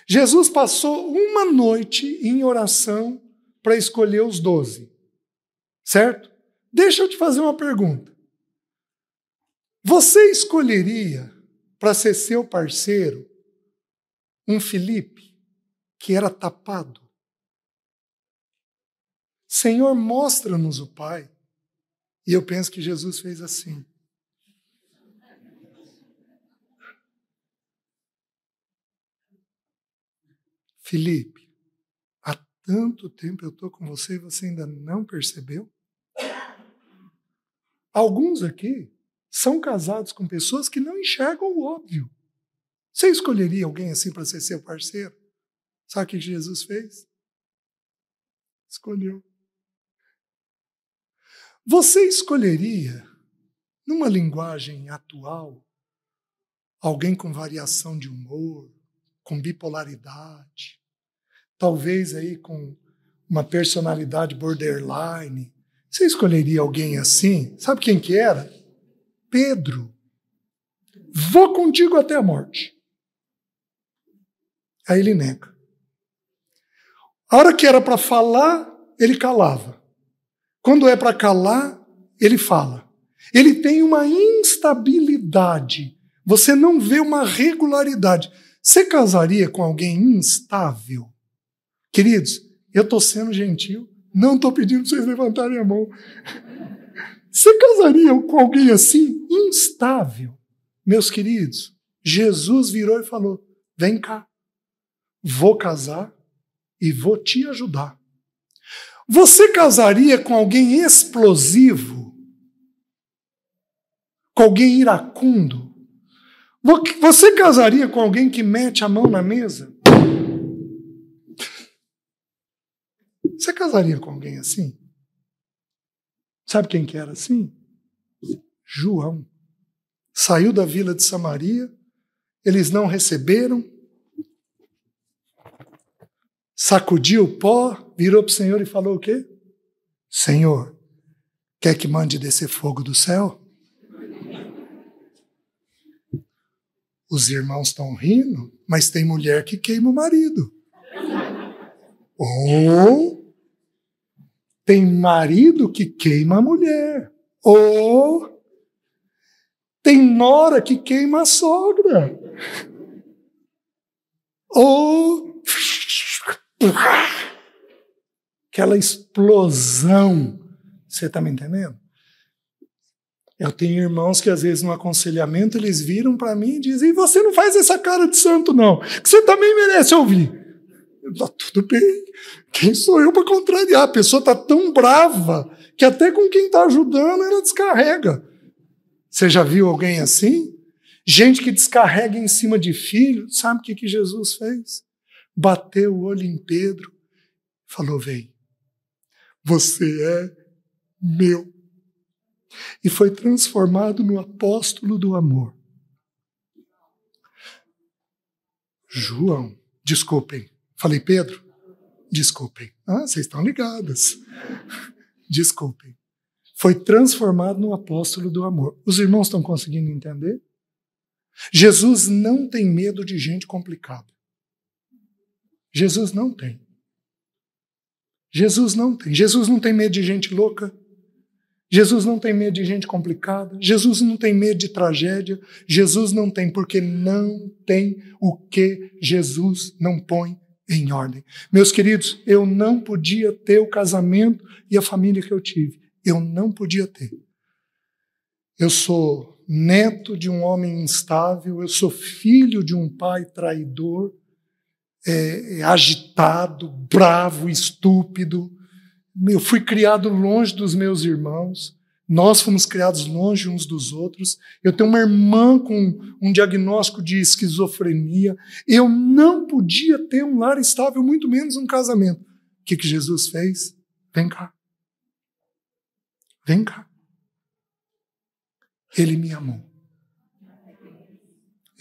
Jesus passou uma noite em oração para escolher os doze, certo? Deixa eu te fazer uma pergunta. Você escolheria para ser seu parceiro um Felipe que era tapado. Senhor, mostra-nos o Pai. E eu penso que Jesus fez assim. Felipe, há tanto tempo eu estou com você e você ainda não percebeu? Alguns aqui são casados com pessoas que não enxergam o óbvio. Você escolheria alguém assim para ser seu parceiro? Sabe o que Jesus fez? Escolheu. Você escolheria, numa linguagem atual, alguém com variação de humor, com bipolaridade, talvez aí com uma personalidade borderline. Você escolheria alguém assim? Sabe quem que era? Pedro, vou contigo até a morte. Aí ele nega. A hora que era para falar, ele calava. Quando é para calar, ele fala. Ele tem uma instabilidade. Você não vê uma regularidade. Você casaria com alguém instável? Queridos, eu estou sendo gentil, não estou pedindo para vocês levantarem a mão. Se casariam com alguém assim, instável? Meus queridos, Jesus virou e falou: Vem cá, vou casar e vou te ajudar. Você casaria com alguém explosivo? Com alguém iracundo? Você casaria com alguém que mete a mão na mesa? Você casaria com alguém assim? Sabe quem que era assim? João. Saiu da vila de Samaria, eles não receberam, sacudiu o pó, virou para o Senhor e falou o quê? Senhor, quer que mande descer fogo do céu? Os irmãos estão rindo, mas tem mulher que queima o marido. Ou tem marido que queima a mulher. Ou tem nora que queima a sogra. Ou aquela explosão. Você está me entendendo? Eu tenho irmãos que às vezes no aconselhamento eles viram para mim e dizem: e você não faz essa cara de santo, não, que você também merece ouvir. Tá tudo bem. Quem sou eu para contrariar? A pessoa está tão brava que até com quem está ajudando ela descarrega. Você já viu alguém assim? Gente que descarrega em cima de filho, sabe o que, que Jesus fez? Bateu o olho em Pedro, falou: Vem, você é meu. E foi transformado no apóstolo do amor. João, desculpem, Falei, Pedro, desculpem. Ah, vocês estão ligados. Desculpem. Foi transformado no apóstolo do amor. Os irmãos estão conseguindo entender? Jesus não tem medo de gente complicada. Jesus não tem. Jesus não tem. Jesus não tem medo de gente louca. Jesus não tem medo de gente complicada. Jesus não tem medo de tragédia. Jesus não tem, porque não tem o que Jesus não põe em ordem. Meus queridos, eu não podia ter o casamento e a família que eu tive. Eu não podia ter. Eu sou neto de um homem instável, eu sou filho de um pai traidor, é, é agitado, bravo, estúpido. Eu fui criado longe dos meus irmãos. Nós fomos criados longe uns dos outros. Eu tenho uma irmã com um diagnóstico de esquizofrenia. Eu não podia ter um lar estável, muito menos um casamento. O que, que Jesus fez? Vem cá. Vem cá. Ele me amou.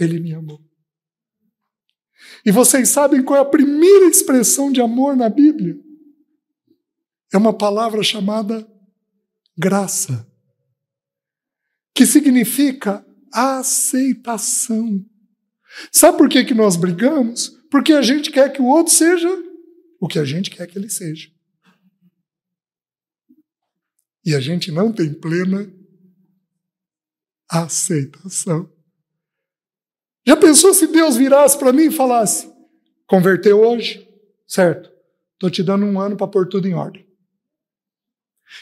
Ele me amou. E vocês sabem qual é a primeira expressão de amor na Bíblia? É uma palavra chamada graça, que significa aceitação. Sabe por que, que nós brigamos? Porque a gente quer que o outro seja o que a gente quer que ele seja. E a gente não tem plena aceitação. Já pensou se Deus virasse para mim e falasse: converteu hoje? Certo, estou te dando um ano para pôr tudo em ordem.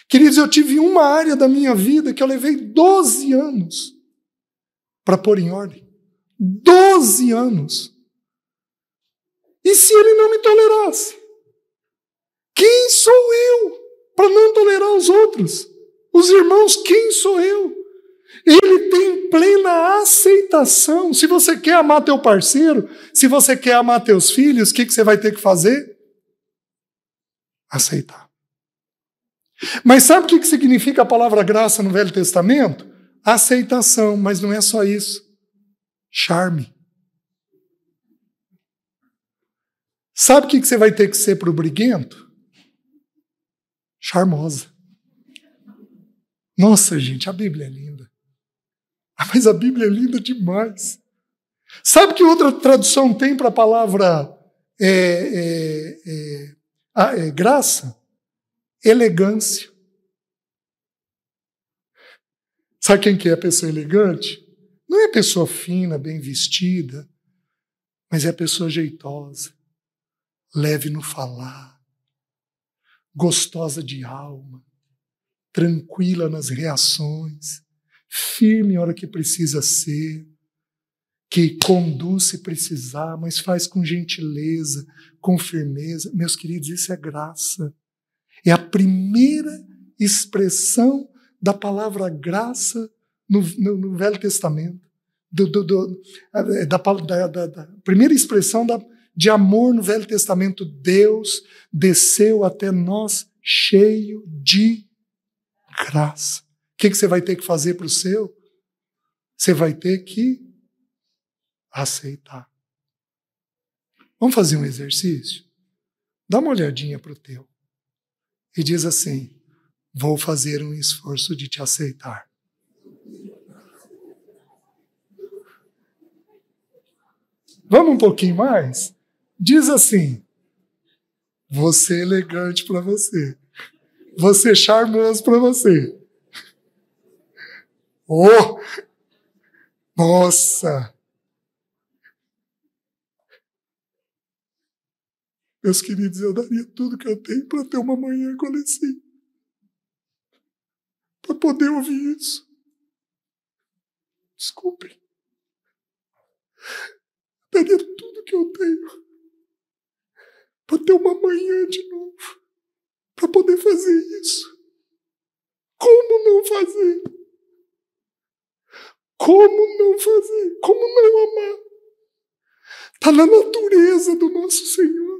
Queridos, eu tive uma área da minha vida que eu levei 12 anos para pôr em ordem. 12 anos. E se ele não me tolerasse? Quem sou eu para não tolerar os outros? Os irmãos, quem sou eu? Ele tem plena aceitação. Se você quer amar teu parceiro, se você quer amar teus filhos, o que, que você vai ter que fazer? Aceitar. Mas sabe o que significa a palavra graça no Velho Testamento? Aceitação, mas não é só isso. Charme. Sabe o que você vai ter que ser para o briguento? Charmosa. Nossa, gente, a Bíblia é linda. Ah, mas a Bíblia é linda demais. Sabe que outra tradução tem para a palavra é, é, é, ah, é graça? elegância. Sabe quem que é a pessoa elegante? Não é a pessoa fina, bem vestida, mas é a pessoa jeitosa, leve no falar, gostosa de alma, tranquila nas reações, firme na hora que precisa ser, que conduz se precisar, mas faz com gentileza, com firmeza. Meus queridos, isso é graça. É a primeira expressão da palavra graça no, no, no Velho Testamento. Do, do, do, é, da, da, da, da, primeira expressão de amor no Velho Testamento, Deus desceu até nós cheio de graça. O que, que você vai ter que fazer para o seu? Você vai ter que aceitar. Vamos fazer um exercício? Dá uma olhadinha para o teu e diz assim: Vou fazer um esforço de te aceitar. Vamos um pouquinho mais? Diz assim: Você é elegante para você. Você é charmoso para você. Oh! Nossa! Meus queridos, eu daria tudo que eu tenho para ter uma manhã com a Leci. Para poder ouvir isso. Desculpe. Daria tudo que eu tenho para ter uma manhã de novo. Para poder fazer isso. Como não fazer? Como não fazer? Como não amar? Está na natureza do nosso Senhor.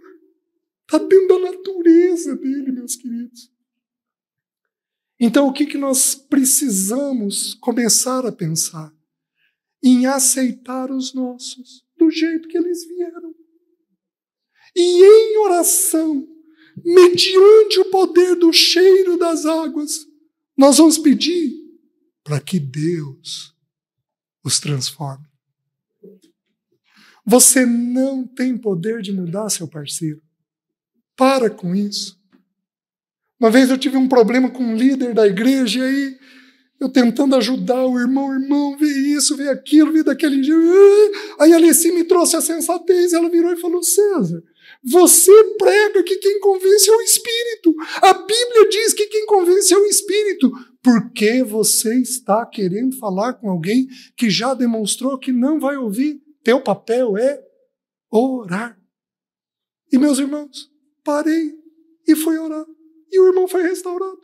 Está dentro da natureza dele, meus queridos. Então, o que, que nós precisamos começar a pensar? Em aceitar os nossos do jeito que eles vieram. E em oração, mediante o poder do cheiro das águas, nós vamos pedir para que Deus os transforme. Você não tem poder de mudar seu parceiro. Para com isso. Uma vez eu tive um problema com um líder da igreja e aí eu tentando ajudar o irmão, irmão, vê isso, vê aquilo, vê daquele jeito. Aí a Alessi me trouxe a sensatez, ela virou e falou: César, você prega que quem convence é o Espírito. A Bíblia diz que quem convence é o Espírito. Por que você está querendo falar com alguém que já demonstrou que não vai ouvir? Teu papel é orar. E meus irmãos, parei e fui orar. E o irmão foi restaurado.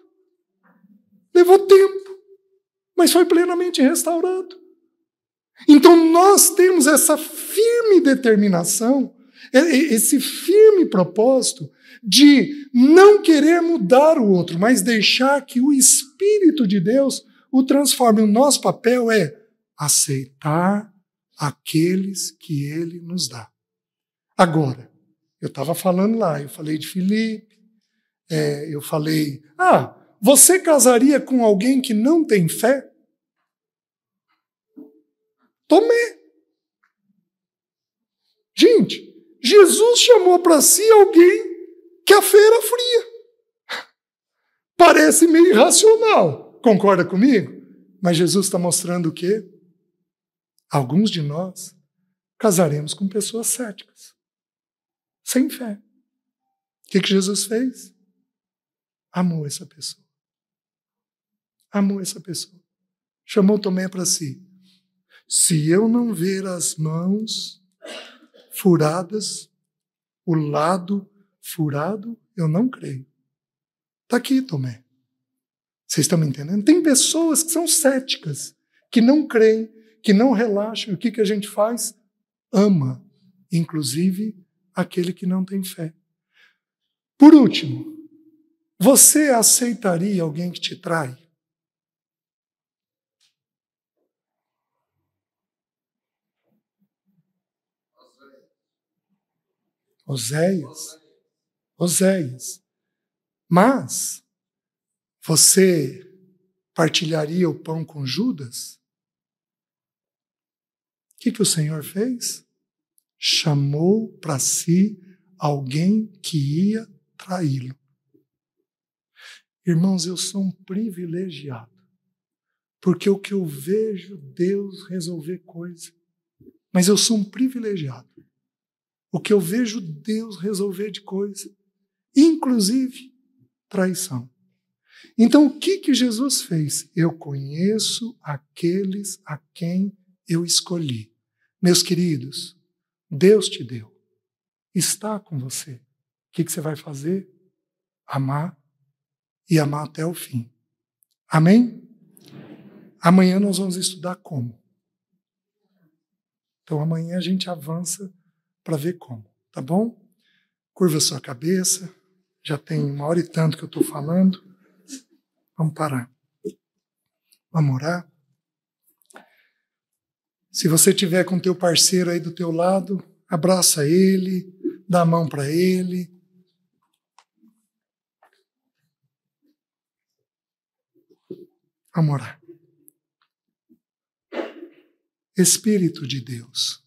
Levou tempo, mas foi plenamente restaurado. Então nós temos essa firme determinação, esse firme propósito de não querer mudar o outro, mas deixar que o Espírito de Deus o transforme. O nosso papel é aceitar aqueles que ele nos dá. Agora, eu estava falando lá, eu falei de Felipe, é, eu falei, ah, você casaria com alguém que não tem fé? Tomé. Gente, Jesus chamou para si alguém que a fé era fria. Parece meio irracional, concorda comigo? Mas Jesus está mostrando o quê? Alguns de nós casaremos com pessoas céticas sem fé. O que, que Jesus fez? Amou essa pessoa. Amou essa pessoa. Chamou Tomé para si. Se eu não ver as mãos furadas, o lado furado, eu não creio. Está aqui, Tomé. Vocês estão me entendendo? Tem pessoas que são céticas, que não creem, que não relaxam. E o que, que a gente faz? Ama, inclusive aquele que não tem fé. Por último, você aceitaria alguém que te trai? Oséias. Oséias. Mas você partilharia o pão com Judas? O que, que o Senhor fez? chamou para si alguém que ia traí-lo. Irmãos, eu sou um privilegiado, porque o que eu vejo Deus resolver coisa, mas eu sou um privilegiado. O que eu vejo Deus resolver de coisa, inclusive traição. Então, o que que Jesus fez? Eu conheço aqueles a quem eu escolhi. Meus queridos, Deus te deu. Está com você. O que, você vai fazer? Amar e amar até o fim. Amém? Amanhã nós vamos estudar como. Então amanhã a gente avança para ver como, tá bom? Curva sua cabeça. Já tem uma hora e tanto que eu estou falando. Vamos parar. Vamos orar. Se você tiver com teu parceiro aí do teu lado, abraça ele, dá a mão para ele. Vamos orar. Espírito de Deus,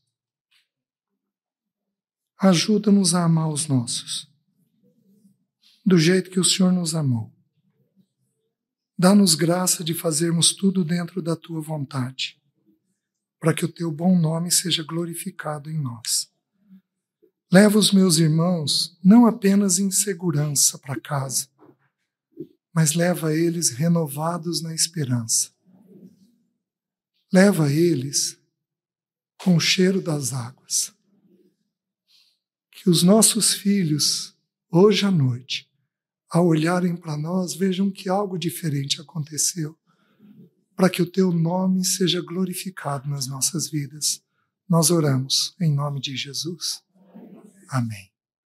ajuda-nos a amar os nossos, do jeito que o Senhor nos amou. Dá-nos graça de fazermos tudo dentro da tua vontade para que o teu bom nome seja glorificado em nós. Leva os meus irmãos não apenas em segurança para casa, mas leva eles renovados na esperança. Leva eles com o cheiro das águas. Que os nossos filhos, hoje à noite, ao olharem para nós, vejam que algo diferente aconteceu para que o teu nome seja glorificado nas nossas vidas. Nós oramos em nome de Jesus. Amém.